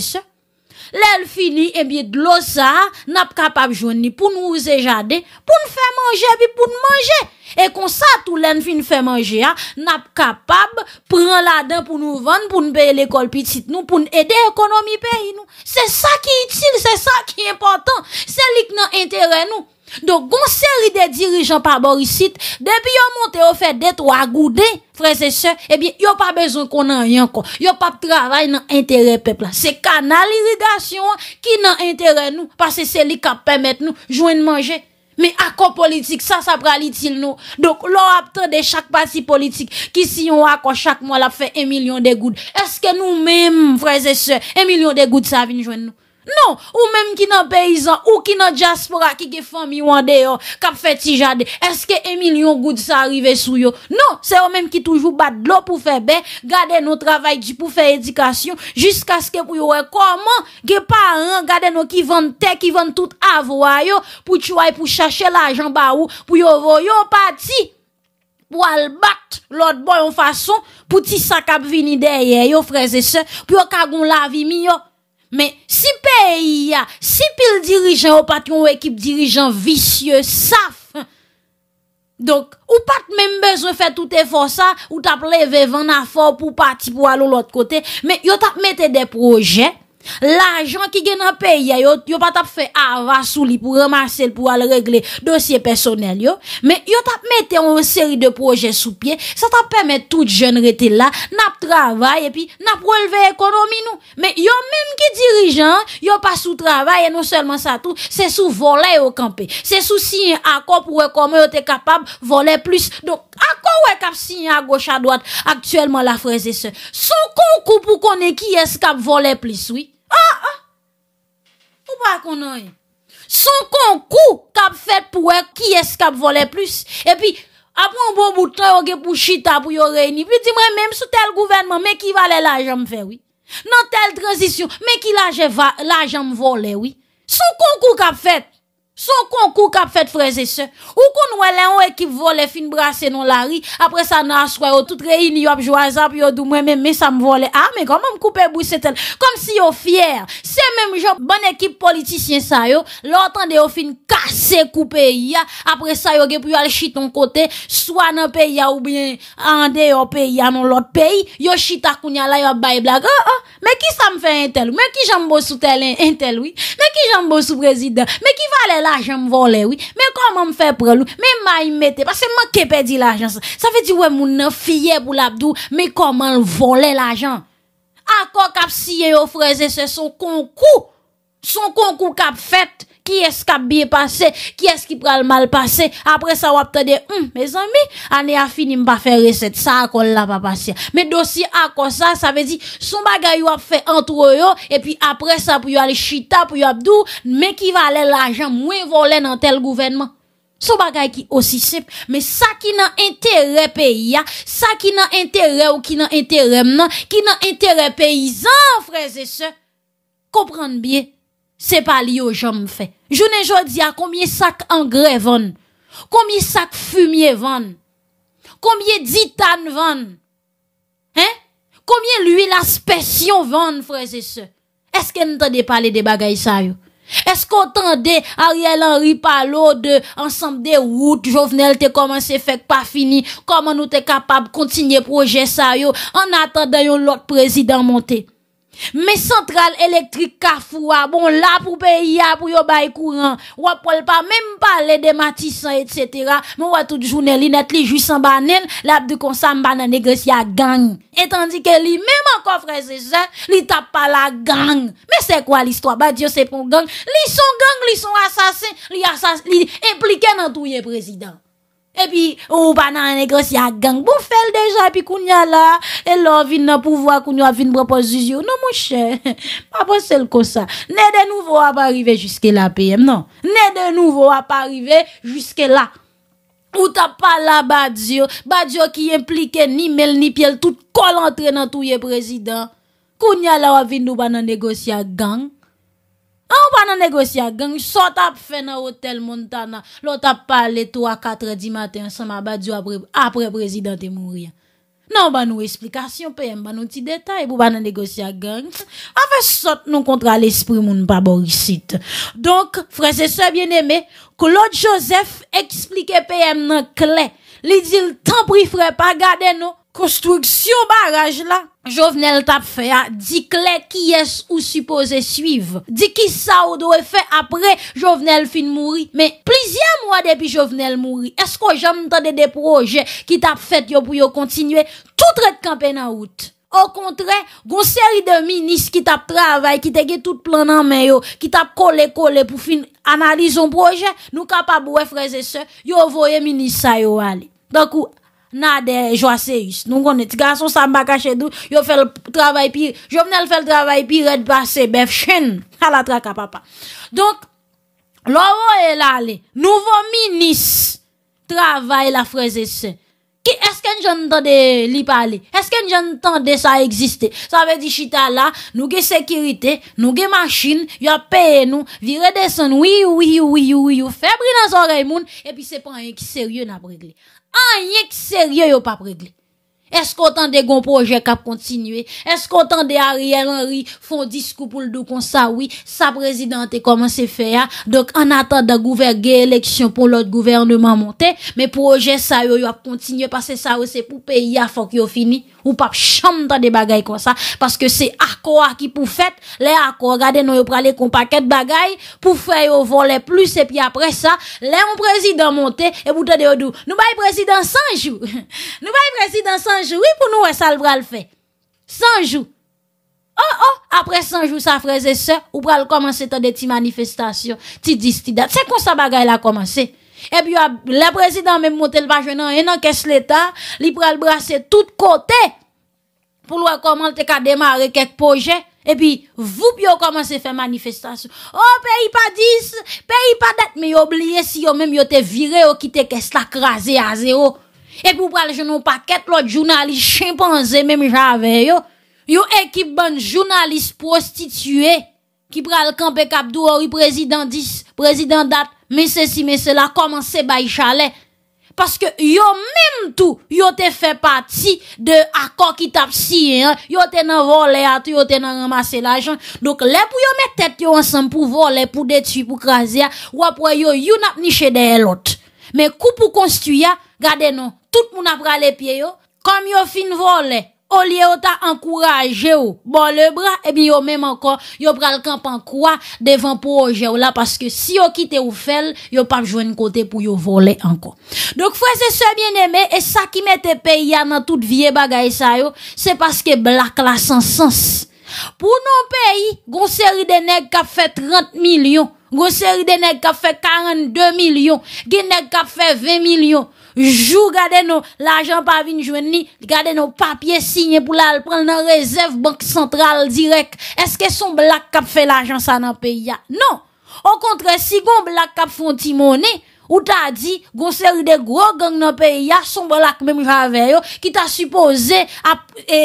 Lèl fi li, e eh biye glosa, nap kapab jouni pou nou ouze jade, pou nou fè manje bi pou nou manje. E kon sa tou lèl fi nou fè manje ya, nap kapab pran la den pou nou vande, pou nou beye l'ekol pitit nou, pou nou ede ekonomi peyi nou. Se sa ki itil, se sa ki important, se lik nan entere nou. Don kon seri de dirijan pa borisit, debi yon monte ou fe det ou a gouden, freze se, ebyen yon pa bezon kon an yon kon, yon pa pe travay nan entere pepla. Se kanal iridasyon ki nan entere nou, pase seli ka pemet nou, jwen manje, me akon politik, sa sa pralitil nou. Don lo apte de chak parti politik, ki si yon akon chak mwala fe en milyon de goud. Eske nou men, freze se, en milyon de goud sa vin jwen nou. Non, ou mèm ki nan peyizan, ou ki nan diaspora ki ge fèm yon de yo kap fè ti jade. Eske emil yon gout sa arrive sou yo? Non, se ou mèm ki toujou bat blo pou fè bè, gade nou travay di pou fè edikasyon, jisk aske pou yon rekomman, ge paran, gade nou ki vende te, ki vende tout avou a yo, pou tchouay pou chache la ajan ba ou, pou yon voyo pati, pou al bat lòt boyon fason, pou ti sa kap vini derye yo freze se, pou yo kagoun lavi mi yo. Men, si pe yi ya, si pil dirijen, ou pat yon ekip dirijen visye saf. Donk, ou pat men bezwe fè tout e fò sa, ou tap leve ven a fò pou pati pou alo lòt kote, men yo tap mette de projè. L'ajan ki gen ap paye yo, yo pa tap fe ava sou li pou remase l pou al regle dosye personel yo. Men yo tap mette yon seri de proje sou pie, sa tap peme tout jen rete non la, nap travay e pi nap releve ekonomi nou. Men yo men ki dirijan, yo pa sou travay e nou selman sa tou, se sou vole yon kampe. Se sou siyen akon pou wekome yote kapab vole plus. Don akon wekap siyen a goch a dwat, aktuelman la freze se. Sou kou kou pou kone ki eskap vole plus wii. Ou pa konon yon? Son konkou kap fet pou wè ki eskap vole plus? E pi, apon bo boutre oge pou chita pou yo reyni, pi di mwen mèm sou tel gouvernman, mèk yi vale la jam fe wè? Nan tel transisyon, mèk yi la jam vole wè? Son konkou kap fet So kon kou kap fet freze se Ou kon nou elen ou ekip vole Fin brase nou la ri Apre sa nan aswa yo Tout reyini yo ap jwa zap Yo dou mwen men men sa mvole A ah, men koman mkoupe bou setel Kom si yo fyer Se men mjop Bon ekip politisyen sa yo Lortan de yo fin kase koupe ya Apre sa yo gep yo al chit nou kote Swa nan pe ya ou bien Ande yo pe ya non lot pe Yo chita kounya la yo bay blaga ah, ah, Me ki sa mfe entel Me ki janmbo sou tel entel Me ki janmbo sou prezident Me ki valela l ajan m volè wè, mè kòman m fè prè l wè, mè m a y m metè, pasè m wè kepe di l ajan sa, sa fè di wè moun nan fiyè pou l apdou, mè kòman l volè l ajan, akò kap siye yo freze se son konkou, son konkou kap fèt. ki esk ap biye pase, ki esk ki pral mal pase, apre sa wap te de, hum, me zanmi, ane a finim pa fe resep, sa akol la pa pase, me dosi akon sa, sa vezi, sou bagay wap fe antro yo, epi apre sa pou yo ale chita, pou yo ap dou, me ki vale la jom, mwen vole nan tel gouvenman, sou bagay ki osi sep, me sa ki nan entere peyi ya, sa ki nan entere ou ki nan entere mnan, ki nan entere peyi zan, freze se, kompran biye, se pa li yo jom fe, Jounen Jodia, koumye sak angre vann? Koumye sak fumye vann? Koumye ditan vann? Hein? Koumye luy la spesyon vann, freze se? Eske n tande pale de bagay sa yo? Eske otande Ariel Henry Palo de ansamde wout jovenel te koman se fek pa fini? Koman nou te kapab kontinye proje sa yo? An atanda yon lot prezident monte? Me sentral elektrik ka fwa, bon la pou peyi ya pou yo bayi kouran, wapol pa, menm pa le dematisan et cetera, men wato jounen li net li ju san banen, la ap di konsan mbanan negres ya gang. Et an di ke li menm an kofre se zan, li tap pa la gang. Me se kwa li stwa ba, diyo se pon gang, li son gang, li son asasin, li impliken an touye prezident. epi ou pa nan anegosya gang, bou fel deja epi koun ya la, e lor vin nan pouvoa koun yo avin proposizyo, nou monshe, <laughs> pa bon sel kon sa, ne denouvo wap arive jiske la PM, non, ne denouvo wap arive jiske la, ou ta pala badjo, badjo ki implike ni mel ni piel, tout kol entre nan touye prezident, koun ya la wap vin nou pa nan anegosya gang, An ou ban nan negosya gang, sot ap fe nan hotel Montana, lout ap pale to a 4 di maten, san ma badyo apre prezidenti moun riyan. Nan ou ban nou eksplikasyon, PM ban nou ti detay pou ban nan negosya gang, avè sot nou kontra l'esprit moun paborisit. Donk, frese se bien eme, kou lout Josef eksplike PM nan kle, li dil tan pri fre pa gade nou konstruksyon baraj la. Jovenel tap fe ya, di kle ki yes ou supose suiv. Di ki sa ou do e fe apre jovenel fin mouri. Me plizia mwa depi jovenel mouri. Esko jamin tade de proje ki tap fet yo pou yo kontinue tout ret kampen na wout. Ou kontre, gon seri de minis ki tap travay, ki tege tout plan nan men yo, ki tap kole kole pou fin analize yon proje, nou kapab wè freze se, yo voye minis sa yo wali. Donkou, Nade jwa seris Nou konet, gason sa mbaka chedou Yo fèl travay pi Yo mnel fèl travay pi red basè Bef chen, ala tra ka papa Donk, lor wè lale Nouvo minis Travay la freze sen Ki esken jan tande li pale Esken jan tande sa eksiste Sa ve di chita la Nou ge sekirite, nou ge masin Yo peye nou, vire de sen Ou ou ou ou ou ou ou Febri nan zorey moun E pi se pan yon ki serye nan pregle Anye ki serye yo pa pregle. Esk otan de gon projek ap kontinue? Esk otan de Ariel Henry fon disku pou l do kon sa? Oui, sa prezidente koman se fe ya. Dok an ata da gouverge eleksyon pou lot gouvernement monte. Me projek sa yo yo ap kontinue. Pase sa yo se pou peyi ya fok yo fini. Ou pap chanm ta de bagay kon sa. Paske se akwa ki pou fet. Le akwa gade nou yo prale kon paket bagay. Pou fe yo vole plus. E pi apre sa. Le yon prezident monte. E bouta de odou. Nou bay prezident sanjou. <laughs> Nou bay prezident sanjou. Oui pou nou wè sal vral fe. Sanjou. Oh oh. Apre sanjou sa freze se. Ou prale komanse ta de ti manifestasyon. Ti dis ti dat. Se kon sa bagay la komanse. E pi yo la prezident mèm monte l vajonan. E nan kes l etat. Li prale brase tout kote. pou lwa koman te ka demare kek pojè, epi, vup yo koman se fè manifestasyon. Oh, peyi pa dis, peyi pa det, me yobliye si yo menm yo te vire yo, ki te kesta krasè a zè yo. Epi, pou pral jenon pakèt, lwa jounalist chimpanzè menm jave yo, yo ekip ban jounalist prostituè, ki pral kampe kapdou, ou yi prezident dis, prezident dat, mè se si mè se la, koman se bay chalè, parce que yo même tout, yo te fait partie de accord qui tape signé, hein? yo te nan volé à tout, yo te nan ramasser l'argent. Donc, les pour yo mettre tête yo ensemble pour voler, pour détruire, pour craser, ou après yo, yo n'a niché chez l'autre. Mais coup pour construire, gardez nous, tout le monde a pris les pieds yo, comme yo fin voler. O liye ou ta ankouraje ou, bon le bra, ebi eh yo menm ankon, yo pral kampan kwa devan pou ou je ou la, paske si yo kite ou fel, yo pa jwen kote pou yo vole ankon. Dok fwese se bien eme, e sa ki mette peyi ya nan tout vie bagay sa yo, se paske blak la san sans. Pou nou peyi, goun seri de neg ka fe 30 milyon, goun seri de neg ka fe 42 milyon, gen neg ka fe 20 milyon, Jou gade nou l'ajan pa vin jwen ni, gade nou papye sinye pou lal prel nan rezèv bank sentral direk. Eske son blak kap fe l'ajan sa nan peya? Non. O kontre, si gon blak kap fon ti mouni, ou ta di gosèri de gro gang nan peya, son blak mem jave yo, ki ta suppose ap e,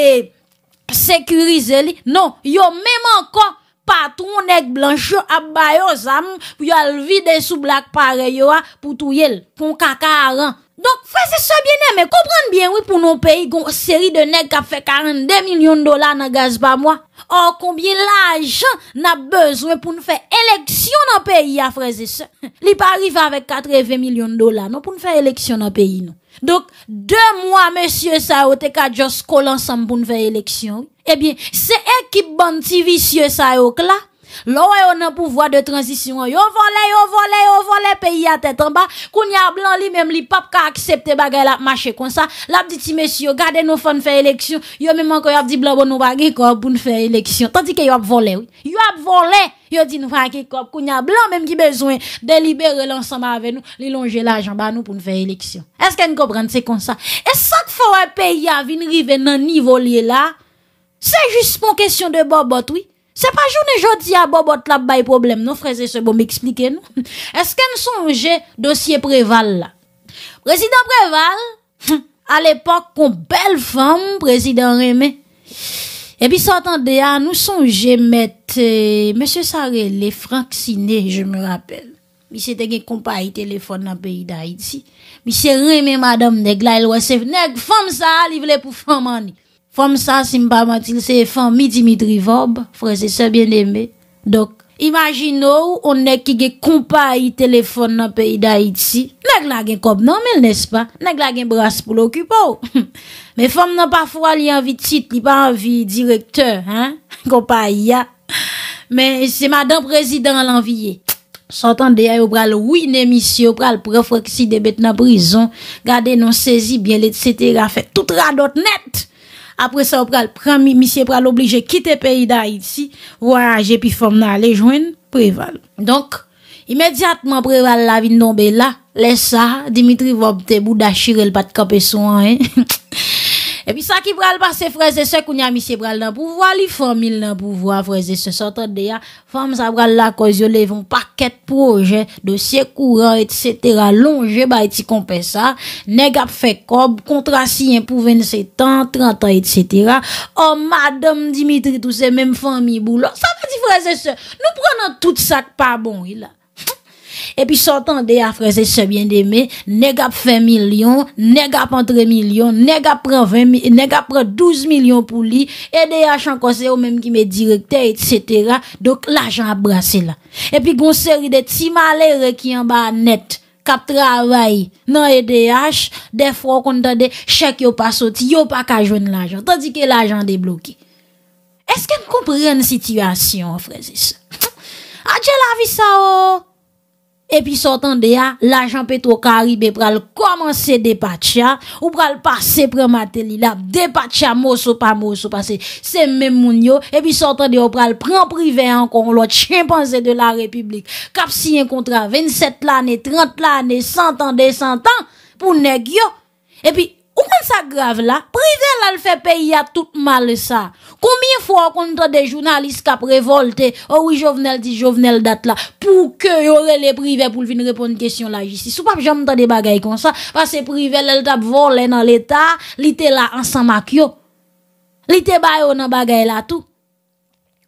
sekurize li. Non, yo menman kon patron ek blanche ap bayo zan pou yo alvi de sou blak pare yo a pou tou yel kon kaka aran. Donk, freze se biene, me komprende bien wè pou nou peyi gon seri de neg ka fe 42 milyon dola nan gaz pa mwa. Or, kombye la ajan nan bezwe pou nou fe eleksyon nan peyi a oh, freze se. <laughs> Li pa arrive avèk 80 milyon dola, nou pou nou fe eleksyon nan peyi nou. Donk, 2 mwa mè sye sa yo te ka jos kol ansan pou nou fe eleksyon. Ebyen, se ekip ban ti vi sye sa yo kla. Lowe yon nan pouvoi de transisyon Yon vole, yon vole, yon vole peyi a tetan ba Kouni a blan li mem li pap ka aksepte bagay la Mache kon sa Lab di ti mesi yo gade nou fan fey eleksyon Yo meman ko yon di blan bon nou bagay Kouni a blan pou nou fey eleksyon Tanti ke yon ap vole Kouni a blan mem ki bezwen Delibere lansan ba ave nou Li longe la jamba nou pou nou fey eleksyon Eske n gobrende se kon sa E sak fwa peyi a vinrive nan nivoli la Se jist pon kesyon de bo bot wii Se pa joun e jodi a bo bot lab bay problem nou, freze se bo m'eksplike nou. <laughs> Eske nou sonje dosye Preval la? Prezident Preval, al <laughs> epok kon bel fom, prezident reme. E pi sotan de a nou sonje met, euh, mese saril, le franc sine, je me rappel. Mise te gen kompa yi telefon na peyi da iti. Mise reme madam neg la, el wesef neg fom sa, li vle pou fom ane. Fom sa si mpa matil se fom mi Dimitri Vob, fwese se bien deme. Dok, imagino ou ou nek ki ge kompa yi telefon nan peyi da iti, nek la gen kop nanmel nespa, nek la gen bras pou l'okup ou. <laughs> Me fom nan pa fwa li anvi tit, li pa anvi direktor, kompa ya. Me se madan prezident l'anviye, sotan deye ou pral wine misi, ou pral prefo kisi debet nan prizon, gade non sezi, biye lete setera, fe tout radot nete. Apre sa ou pral prami misye pral oblije kite peyi da iti Woyan jepi fom nan lejwen preval Donk imediatman preval la vin don be la Lesa Dimitri vop te bouda shirel pat kapeswa <laughs> E pi sa ki bral pa se freze se koun ya misye bral nan pou vwa li fomil nan pou vwa freze se. Sotre de ya, fom sa bral la koz yo levon paket proje, dosye kouran, etsetera, longe ba iti kompesa. Neg ap fe kob, kontrasi yon pou ven se tan, tranta, etsetera. O oh, madame Dimitri tou se men fomil bou lor. Sa pa ti freze se, nou pronan tout sak pa bon ila. E pi sotan de a freze sebyen de me, negap fèmilyon, negap antre milyon, negap prè 12 milyon pou li, edè yach an kosè ou mèm ki mè direkte et sètera, dok l'ajan abrase la. E pi gonsèri de ti malè reki an ba net, kap travay nan edè yach, defro konta de chèk yo pa soti, yo pa kajwen l'ajan, tè dike l'ajan de bloki. Eske n kompre yon situasyon freze se? <laughs> Adjè ah, la vi sa o? Oh! epi sotan de a, l ajan petro karib e pral komanse de patia, ou pral pase prema telilap, de patia moso pa moso pase, se men moun yo, epi sotan de a, ou pral pran prive an kon lo chimpanzè de la republik, kap si yon kontra 27 lane, 30 lane, 100 an, 200 an, pou nek yo, epi, Pou kon sa grav la? Privel al fe peyi a tout mal sa. Koumye fwa kon ta de jounalist ka prevolte? Oh Ou yi jovenel di jovenel dat la? Pou ke yore le privel pou vin repon kesyon la jistis? Sou pap jan mta de bagay kon sa? Pas se privel el tap volen an leta, li te la ansan mak yo. Li te bayo nan bagay la tout.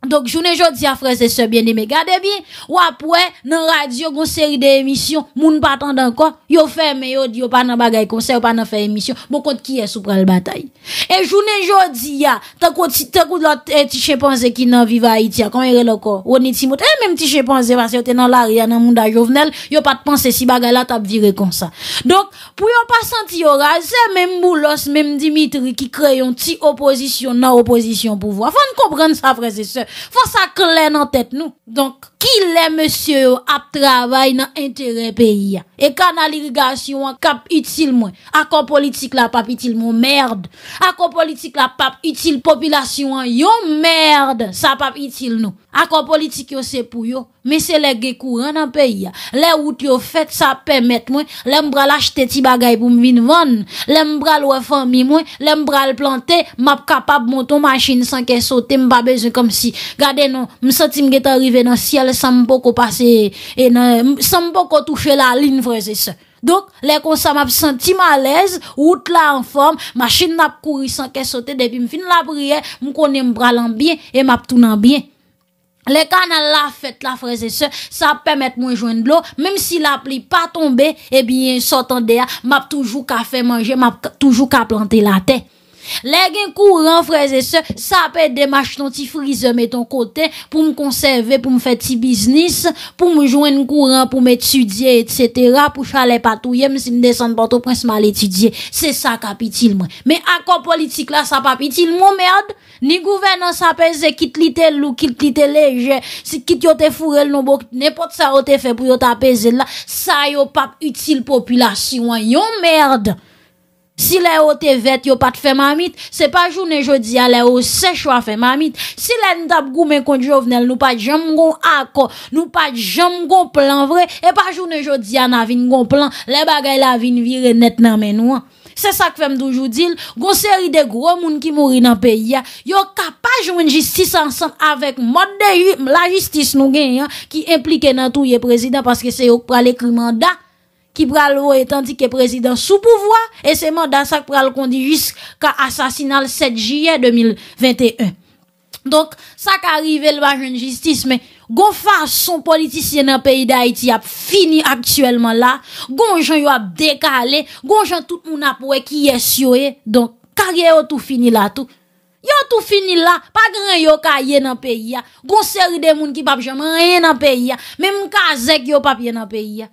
Donc, journée jodi à frères et sœurs bien-aimés, gardez bien. Ou après, dans radio, une série d'émissions, moun pas attendre encore, yo ferme, yo dit, yo pas dans bagay concert, yo pas dans faire émission, bon compte qui est sous pral bataille. Et journée jodi à, tant qu'on, tant qu'on l'autre, eh, t'y chimpanzé qui n'en vive à Haïti, comment il est le corps? Ou ni timouté eh, même petit chimpanzé, parce que t'es dans l'arrière, dans monde jovenel, yo pas de penser si bagay là, t'as viré comme ça. Donc, pour yo pas sentir rasé, même Boulos, même Dimitri, qui crée une petite opposition, non opposition pouvoir. Faut comprendre ça, frères et sœurs. Fwa sa kle nan tet nou, donk ki le monsyo ap travay nan entere peyi ya, e ka nan ligasyon kap itil mwen, akon politik la pap itil mwen merd, akon politik la pap itil populasyon yon merd sa pap itil nou. akon politik yo se pou yo, me se le ge kou ran nan peyi ya, le wout yo fet sa pemet mwen, le mbral achete ti bagay pou mvin van, le mbral wef an mi mwen, le mbral plante, map kapab monton masjine san ke sote, mba bezon kom si, gade nou, msantim gete orive nan siel, san mpo ko pase, e san mpo ko toufe la lin vreze se, dok, le konsa map santi malez, wout la an form, masjine nap kouri san ke sote, depi mfin la priye, mkone mbral an bien, e map tou nan bien, Le kanal la fèt la freze se, sa pèmèt mwen joun dlo, mèm si la pli pa tombe, ebyen eh sot an deya, map toujou ka fè manje, map toujou ka plante la te. Le gen kouran freze se, sa apè demach ton ti frize meton kote pou m konserve pou m fè ti biznis, pou m jouen kouran pou m etudye etc. Pou chale patouye m sin desan bato prens mal etudye. Se sa kapitil mwen. Me akon politik la sa papitil mwen mèrd. Ni gouvenan sa apè ze kit litè lou, kit litè leje, si kit yote furel non bok, nepot sa yote fe pou yote apè zè la. Sa yo pap util populasyon yon mèrd. Si le ou te vet, yo pat fe mamit, se pa jounen joudi a le ou se chwa fe mamit. Si len tap gou men kondi jovenel, nou pat jom goun akon, nou pat jom goun plan vre, e pa jounen joudi a navin goun plan, le bagay la vin vire net nan menouan. Se sak fem dou joudil, goun seri de gwo moun ki mouri nan peyi ya, yo kapajwen jistis ansan avèk mod de yu, la jistis nou gen yon ki implike nan tou ye prezident paske se yo pral ekri manda. ki pral ou etantik e prezident sou pouvoi, e seman dan sak pral kondi jisk ka asasinal 7 jiyen 2021. Donk, sak arive lwa jen justice, men, gon fason politisyen nan peyi da Haiti ap fini aktuelman la, gon jen yo ap dekale, gon jen tout moun apwe ki yes yo e, donk, kari yo tou fini la tou. Yo tou fini la, pa gran yo ka ye nan peyi ya, gon seri de moun ki pap jaman ye nan peyi ya, men mou ka zek yo pap ye nan peyi ya.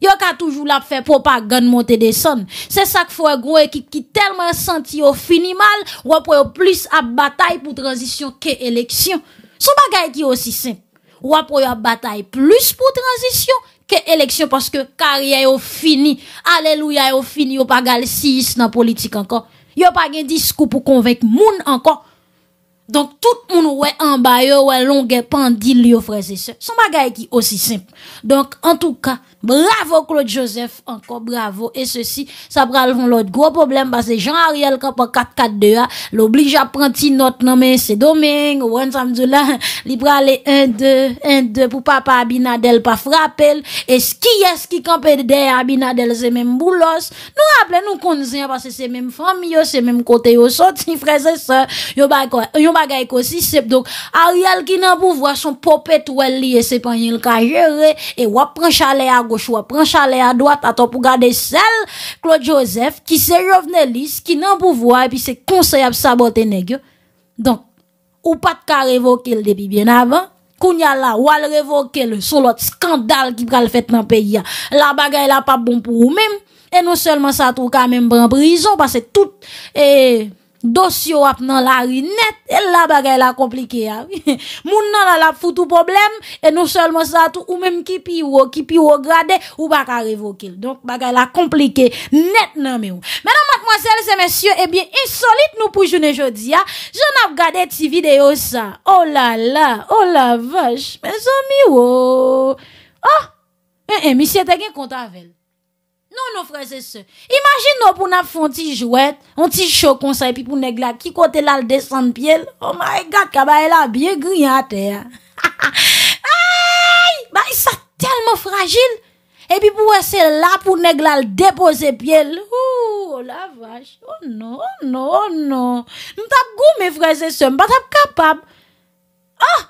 Yo ka toujou la pfe pou pa gan monte de son. Se sak fwa gro ekip ki termen senti yo fini mal, wap wap wap plus ap batay pou transisyon ke eleksyon. Sou bagay ki yo si sen, wap wap wap batay plus pou transisyon ke eleksyon. Paske kar ya yo fini, aleluya yo fini, yo pa gal si yis nan politik ankon. Yo pa gen diskou pou konvek moun ankon. Donk tout moun wè anbayo wè longè pandil yo freze se. Son bagay ki osi simple. Donk an tou ka, bravo Claude Joseph, anko bravo. E se si, sa pralvon lout. Gro problem basè Jean Ariel kapwa 4-4-2-a. L'oblige a pranti not nomen se domen. Ouwen samdou la, li pralè 1-2-1-2 pou papa Abinadel pa frape. E skye skye kampède Abinadel se menm boulos. Nou aple nou konzen basè se menm famyo, se menm kote yo soti freze se. Yon ba yon ba. Gaye kosi sep dok a rial ki nan pou vwa Son popet ou el li e sepan yil ka jere E wap pran chale a goch Wap pran chale a doat ato pou gade sel Claude Joseph ki se jovne lis Ki nan pou vwa E pi se konsey ap sabote negyo Donk ou pat ka revoke El depi bien avan Kou nyal la wale revoke le Sou lot skandal ki pral fet nan peyi ya La bagay la pa bon pou ou mem E non selman sa tou ka mem bran prison Pase tout e... Dosyo ap nan la ri net El la bagay la komplike <laughs> Moun nan la la foute ou problem E nou sol monsa tou ou menm ki pi ou Ki pi ou o grade ou baka revoke Donk bagay la komplike net nan mi ou Menan mat monsel se mensyo Ebyen eh insolite nou pou jounen jodi Joun ap gade ti video sa Oh la la oh la vache Menso mi ou Oh, oh E eh, eh, misye te gen konta vel Nou nou freze se, imagine nou pou nou ap foun ti jwet, an ti chokon sa, epi pou neg la ki kote lal desen pi el. Oh my God, kaba e la biye griyate <laughs> ya. Ayy, ba isa telmo fragil. Epi pou wese la pou neg lal depose pi el. Oh la vache, oh non, oh non, oh non. Nou tap gome freze se, mba tap kapab. Oh!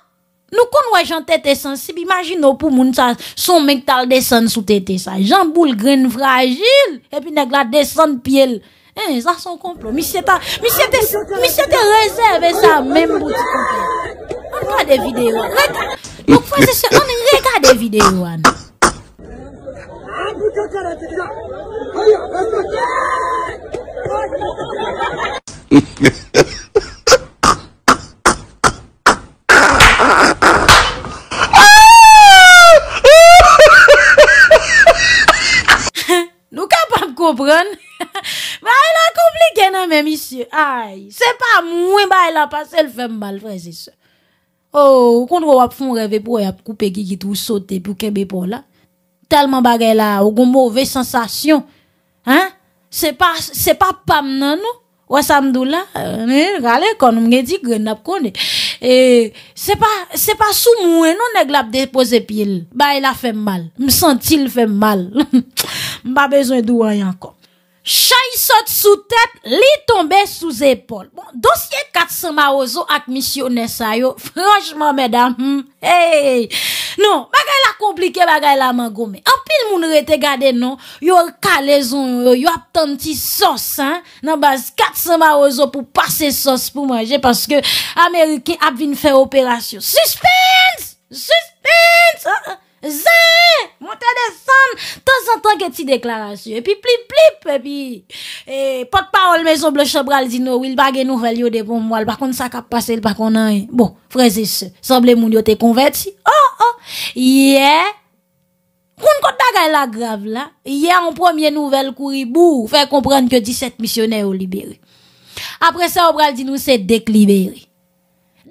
Nous connaissons gens tête sensible. Imaginez pour moun ça son mental descend sous tête ça. Jean boule graine fragile et puis nèg la descend pied. Hein, ça son complot. Monsieur ta monsieur réservé monsieur te réserve ça même pour complot. On regarde des vidéos. Nous faisons on regarde des vidéos. pas elle fait mal, frère, c'est ça. Oh, quand on a fait un rêve pour couper qui tout sauter pour qu'elle y pour là. Tellement bagay là, ou une mauvaise sensation. Hein? C'est pas, c'est pas pam nan ou Ouais, ça là. Euh, regardez, quand on m'a dit que n'a pas connu. Et, c'est pas, c'est pas sous moi non, n'est-ce pas déposé pile. Bah, elle a fait mal. sent-il fait mal. <laughs> pas besoin d'ouan encore. Chay sot sou tèt, li tombe sou zépol. Bon, dosye 400 marozou ak misyonè sa yo. Franchman, mèdam. Hmm, hey! Non, bagay la komplike, bagay la mangome. An pil moun rete gade, non? Yo kalè zon, yo ap tan ti sos, hein? Nan baz 400 marozou pou pase sos pou manje. Paske Amerike ap vin fè operasyon. Suspens! Suspens! Ha ah, ah. ha! Zen, montè desan, tozantan ke ti deklarasyon, e pi plip plip, e pi e, potpawol me zomble chobraldino, wil bagè nouvel yo devon mwal, bakon sa kap pasel, bakon nan, bon, freze se, zomble moun yo te konverti, oh, oh, ye, koun kote bagè la grav la, ye an promye nouvel kuri bou, fè kompran ke 17 misyonè ou libere. Apre se obraldino se dek libere,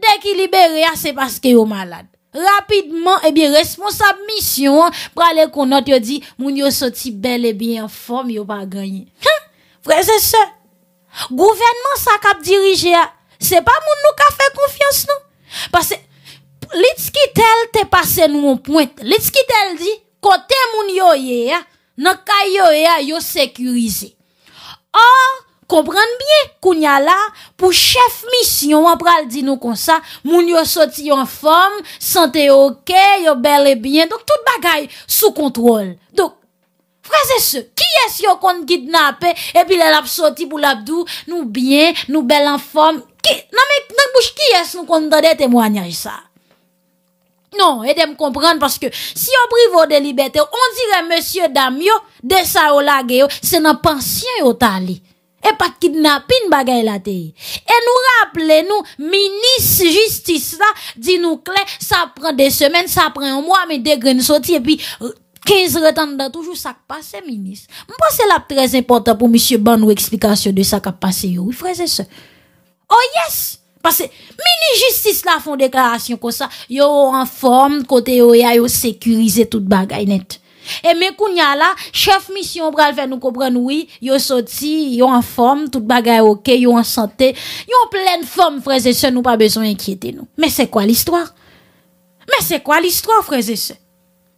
dek libere ah, ya se paske yo malade, rapidement, et eh bien, responsable mission, hein, pour aller qu'on a dit, moun yo sorti bel et bien en forme, yo pas gagné. Hein? Frères et gouvernement ça cap diriger, hein, c'est pas moun nous fait confiance, non? Parce que, tel te passé nous en pointe. tel dit, côté moun yo nan kayo yo sécurisé. Or, komprende byen, kounya la, pou chef misyon, wap pral di nou konsa, moun yo soti yo en fom, sante yo oke, yo bel e byen, dok tout bagay, sou kontrol, dok, fraze se, ki es yo kont gidnape, epi lalap soti pou labdou, nou byen, nou bel en fom, ki, nan mèk, nan mèk bouch ki es nou kont dade temwanyaj sa, non, edem komprende, paske, si yo privo de libetè, on dire, monsie dam yo, de sa ou la geyo, se nan pansyen yo tali, E pa kidnapin bagay la teye. E nou rappele nou, minis justice la, di nou klen, sa pren de semen, sa pren an mwa, me degren soti, e pi 15 euh, retanda, toujou sa k'pase, minis. Mwen se la prez importan pou misye ban ou eksplikasyon de sa k'pase, yo wifreze se. Oh yes! Pase, minis justice la fon deklarasyon kon sa, yo renforme, kote yo ya yo sekurize tout bagay nette. E men kou nya la, chef mi si yon bral ven nou kobran oui Yo soti, yo an form, tout bagay okey, yo an sante Yo an plen form freze se, nou pa bezon enkyete nou Men se kwa l'histoire? Men se kwa l'histoire freze se?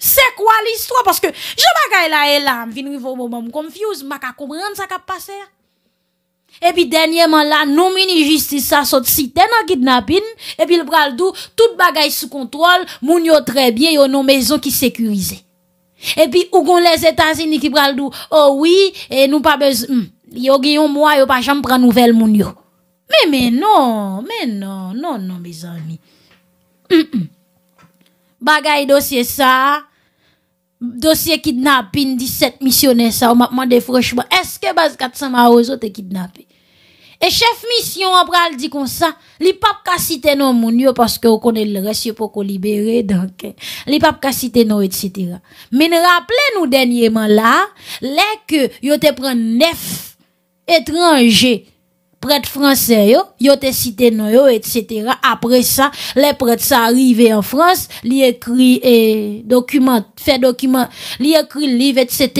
Se kwa l'histoire? Paske yo bagay la elan, vinou yon momom konfuse Maka kobran sa kap pase E pi denye man la, nou mini justice sa soti Si ten an gidnapin E pi l'bral dou, tout bagay sou kontrol Moun yo trebyen, yo nou mezon ki sekurize Epi, ougon le zetansi ni kibraldou. Oh, oui, nou pa bez... Yo giyon mwa, yo pa chanm pran nouvel moun yo. Me, me, non. Me, non. Non, non, bezan mi. Hmm, hmm. Bagay dosye sa. Dosye kidnapin 17 misyoner sa ou mapman defroshman. Eske baz katsan ma ozo te kidnapin? Et chef mission, après, elle dit comme ça, li pap ka citer non moun parce que on connaît le reste pas pour libérer, donc, hein. li pap ka citer non, etc. Mais rappelez-nous dernièrement là, les que yo te neuf étrangers prêtres français yo, ont te cité non yo, etc. Après ça, les prêtres ça arrivés en France, li écrit et document, fait document, li écrit livre, etc.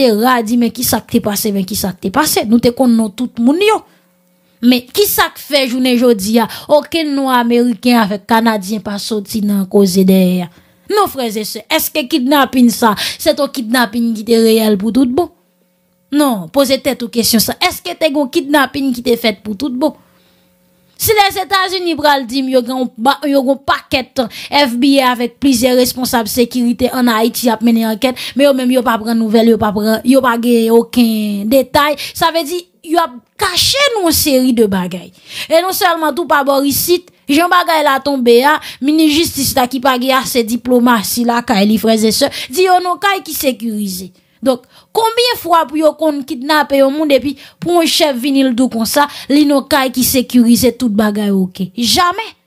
dit mais qui ça t'est passé, mais qui ça t'est passé. Nous te connaissons tout moun yo. Men, ki sa ke fe jounen jodi ya? Oken nou Ameriken avek Kanadyen pa soti nan koze dey ya? Non freze se, eske kidnapin sa? Se to kidnapin ki te reyel pou tout bo? Non, pose tet ou kesyon sa. Eske te go kidnapin ki te fet pou tout bo? Se les Etats-Unis pral dim, yo go paket FBA avek plize responsable sekirite an Haiti ap menen anket, men yo men yo pa pre nouvel, yo pa ge oken detay. Sa ve di, yo ap... Tache nou seri de bagay. E nou selman tou pa borisit, jen bagay la ton beya, mini justis ta ki pa geya se diplomasi la, ka e li freze se, di yo nou kay ki sekurize. Dok, kombye fwa pou yo kon kitnape yo moun, epi pou moun chef vinil dou konsa, li nou kay ki sekurize tout bagay ouke. Jamen.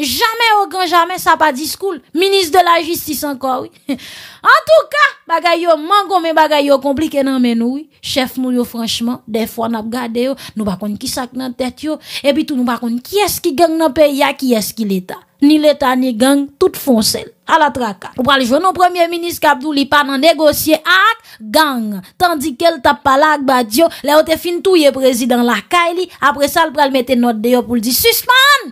Jamen ou oh, gan, jamen, sa pa diskoul. Ministre de la justice anko, oui. <laughs> En tout cas, bagay yo mangon, men bagay yo komplike nan menoui. Chef nou yo franchement, defwa nap gade yo, nou bakon ki sak nan tet yo, epi tou nou bakon ki eski gang nan pe, ya ki eski l'Etat. Ni l'Etat ni gang, tout fon sel. A la traka. Ou pral jwennon premier ministre Kabdou li pan nan negosye ak gang. Tandik el tap palak ba diyo, le o te fin tou ye prezidant lakay li, apre sa l pral mette not deyo pou l di suspan.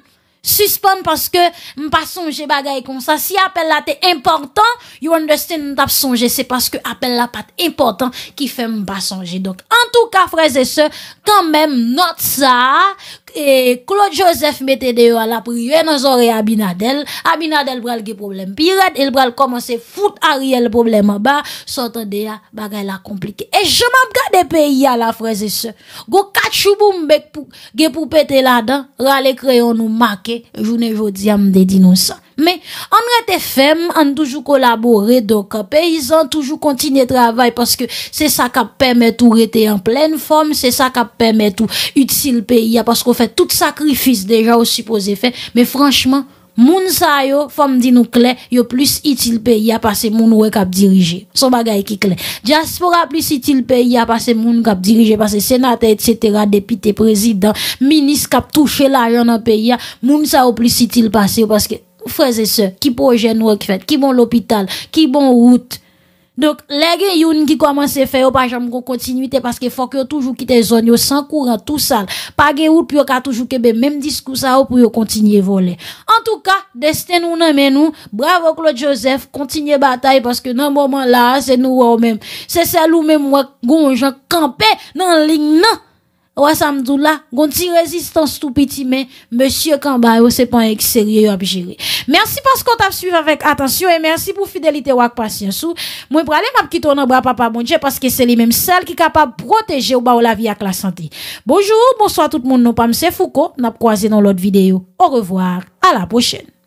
Suspon paske m pa sonje bagay kon sa Si apel la te importan You understand n tap sonje Se paske apel la pat importan Ki fe m pa sonje En tout ka freze se Kamem not sa Claude Joseph mette deyo ala pri Yon azore Abinadel Abinadel bral ge problem pi red El bral komanse fout a riel problem Ba sotan deya bagay la komplike E jman bral depe ya la freze se Go kachou boum bek pou Ge pou pete la dan Rale kreyon nou mak vous journée aujourd'hui des des nous ça mais on reste ferme on toujours collaboré, donc paysan toujours de travail parce que c'est ça qui permet tout rester en pleine forme c'est ça qui permet tout utile pays parce qu'on fait tout sacrifice déjà au supposé fait mais franchement Moun sa yo, fam di nou kle, yo plus itil peyi a pase moun wè kap dirije. Son bagay ki kle. Diaspora plus itil peyi a pase moun wè kap dirije. Pase senatè, et cetera, depite, prezident, minis kap touche la janan peyi a. Moun sa yo plus itil pase yo. Paske fwese se, ki projen wè ki fet, ki bon l'opital, ki bon route. Donk, lè gen youn ki kwa man se fè yo pa jam kon kontinuitè paske fòk yo toujou kite zon, yo san kouran tou sal. Pa gen youn pyo ka toujou kebe, menm diskou sa yo pou yo kontinye vole. En tou ka, desten ou nan men nou, bravo Claude Joseph, kontinye batay paske nan mouman la, se nou wou menm. Se sa lou menm wak goun jan kampe nan ling nan. à samdou là gon résistance tout petit, mais monsieur Kamba c'est pas ek à gérer. merci parce qu'on t'a suivi avec attention et merci pour fidélité wa patience ou Mwen pralè m'a ki ton papa, bon papa parce que c'est les mêmes sel qui capable protéger ou ba ou la vie avec la santé. Bonjour, bonsoir tout le monde nous pam Foucault, Fouko, pas kwaze dans l'autre vidéo. Au revoir, à la prochaine.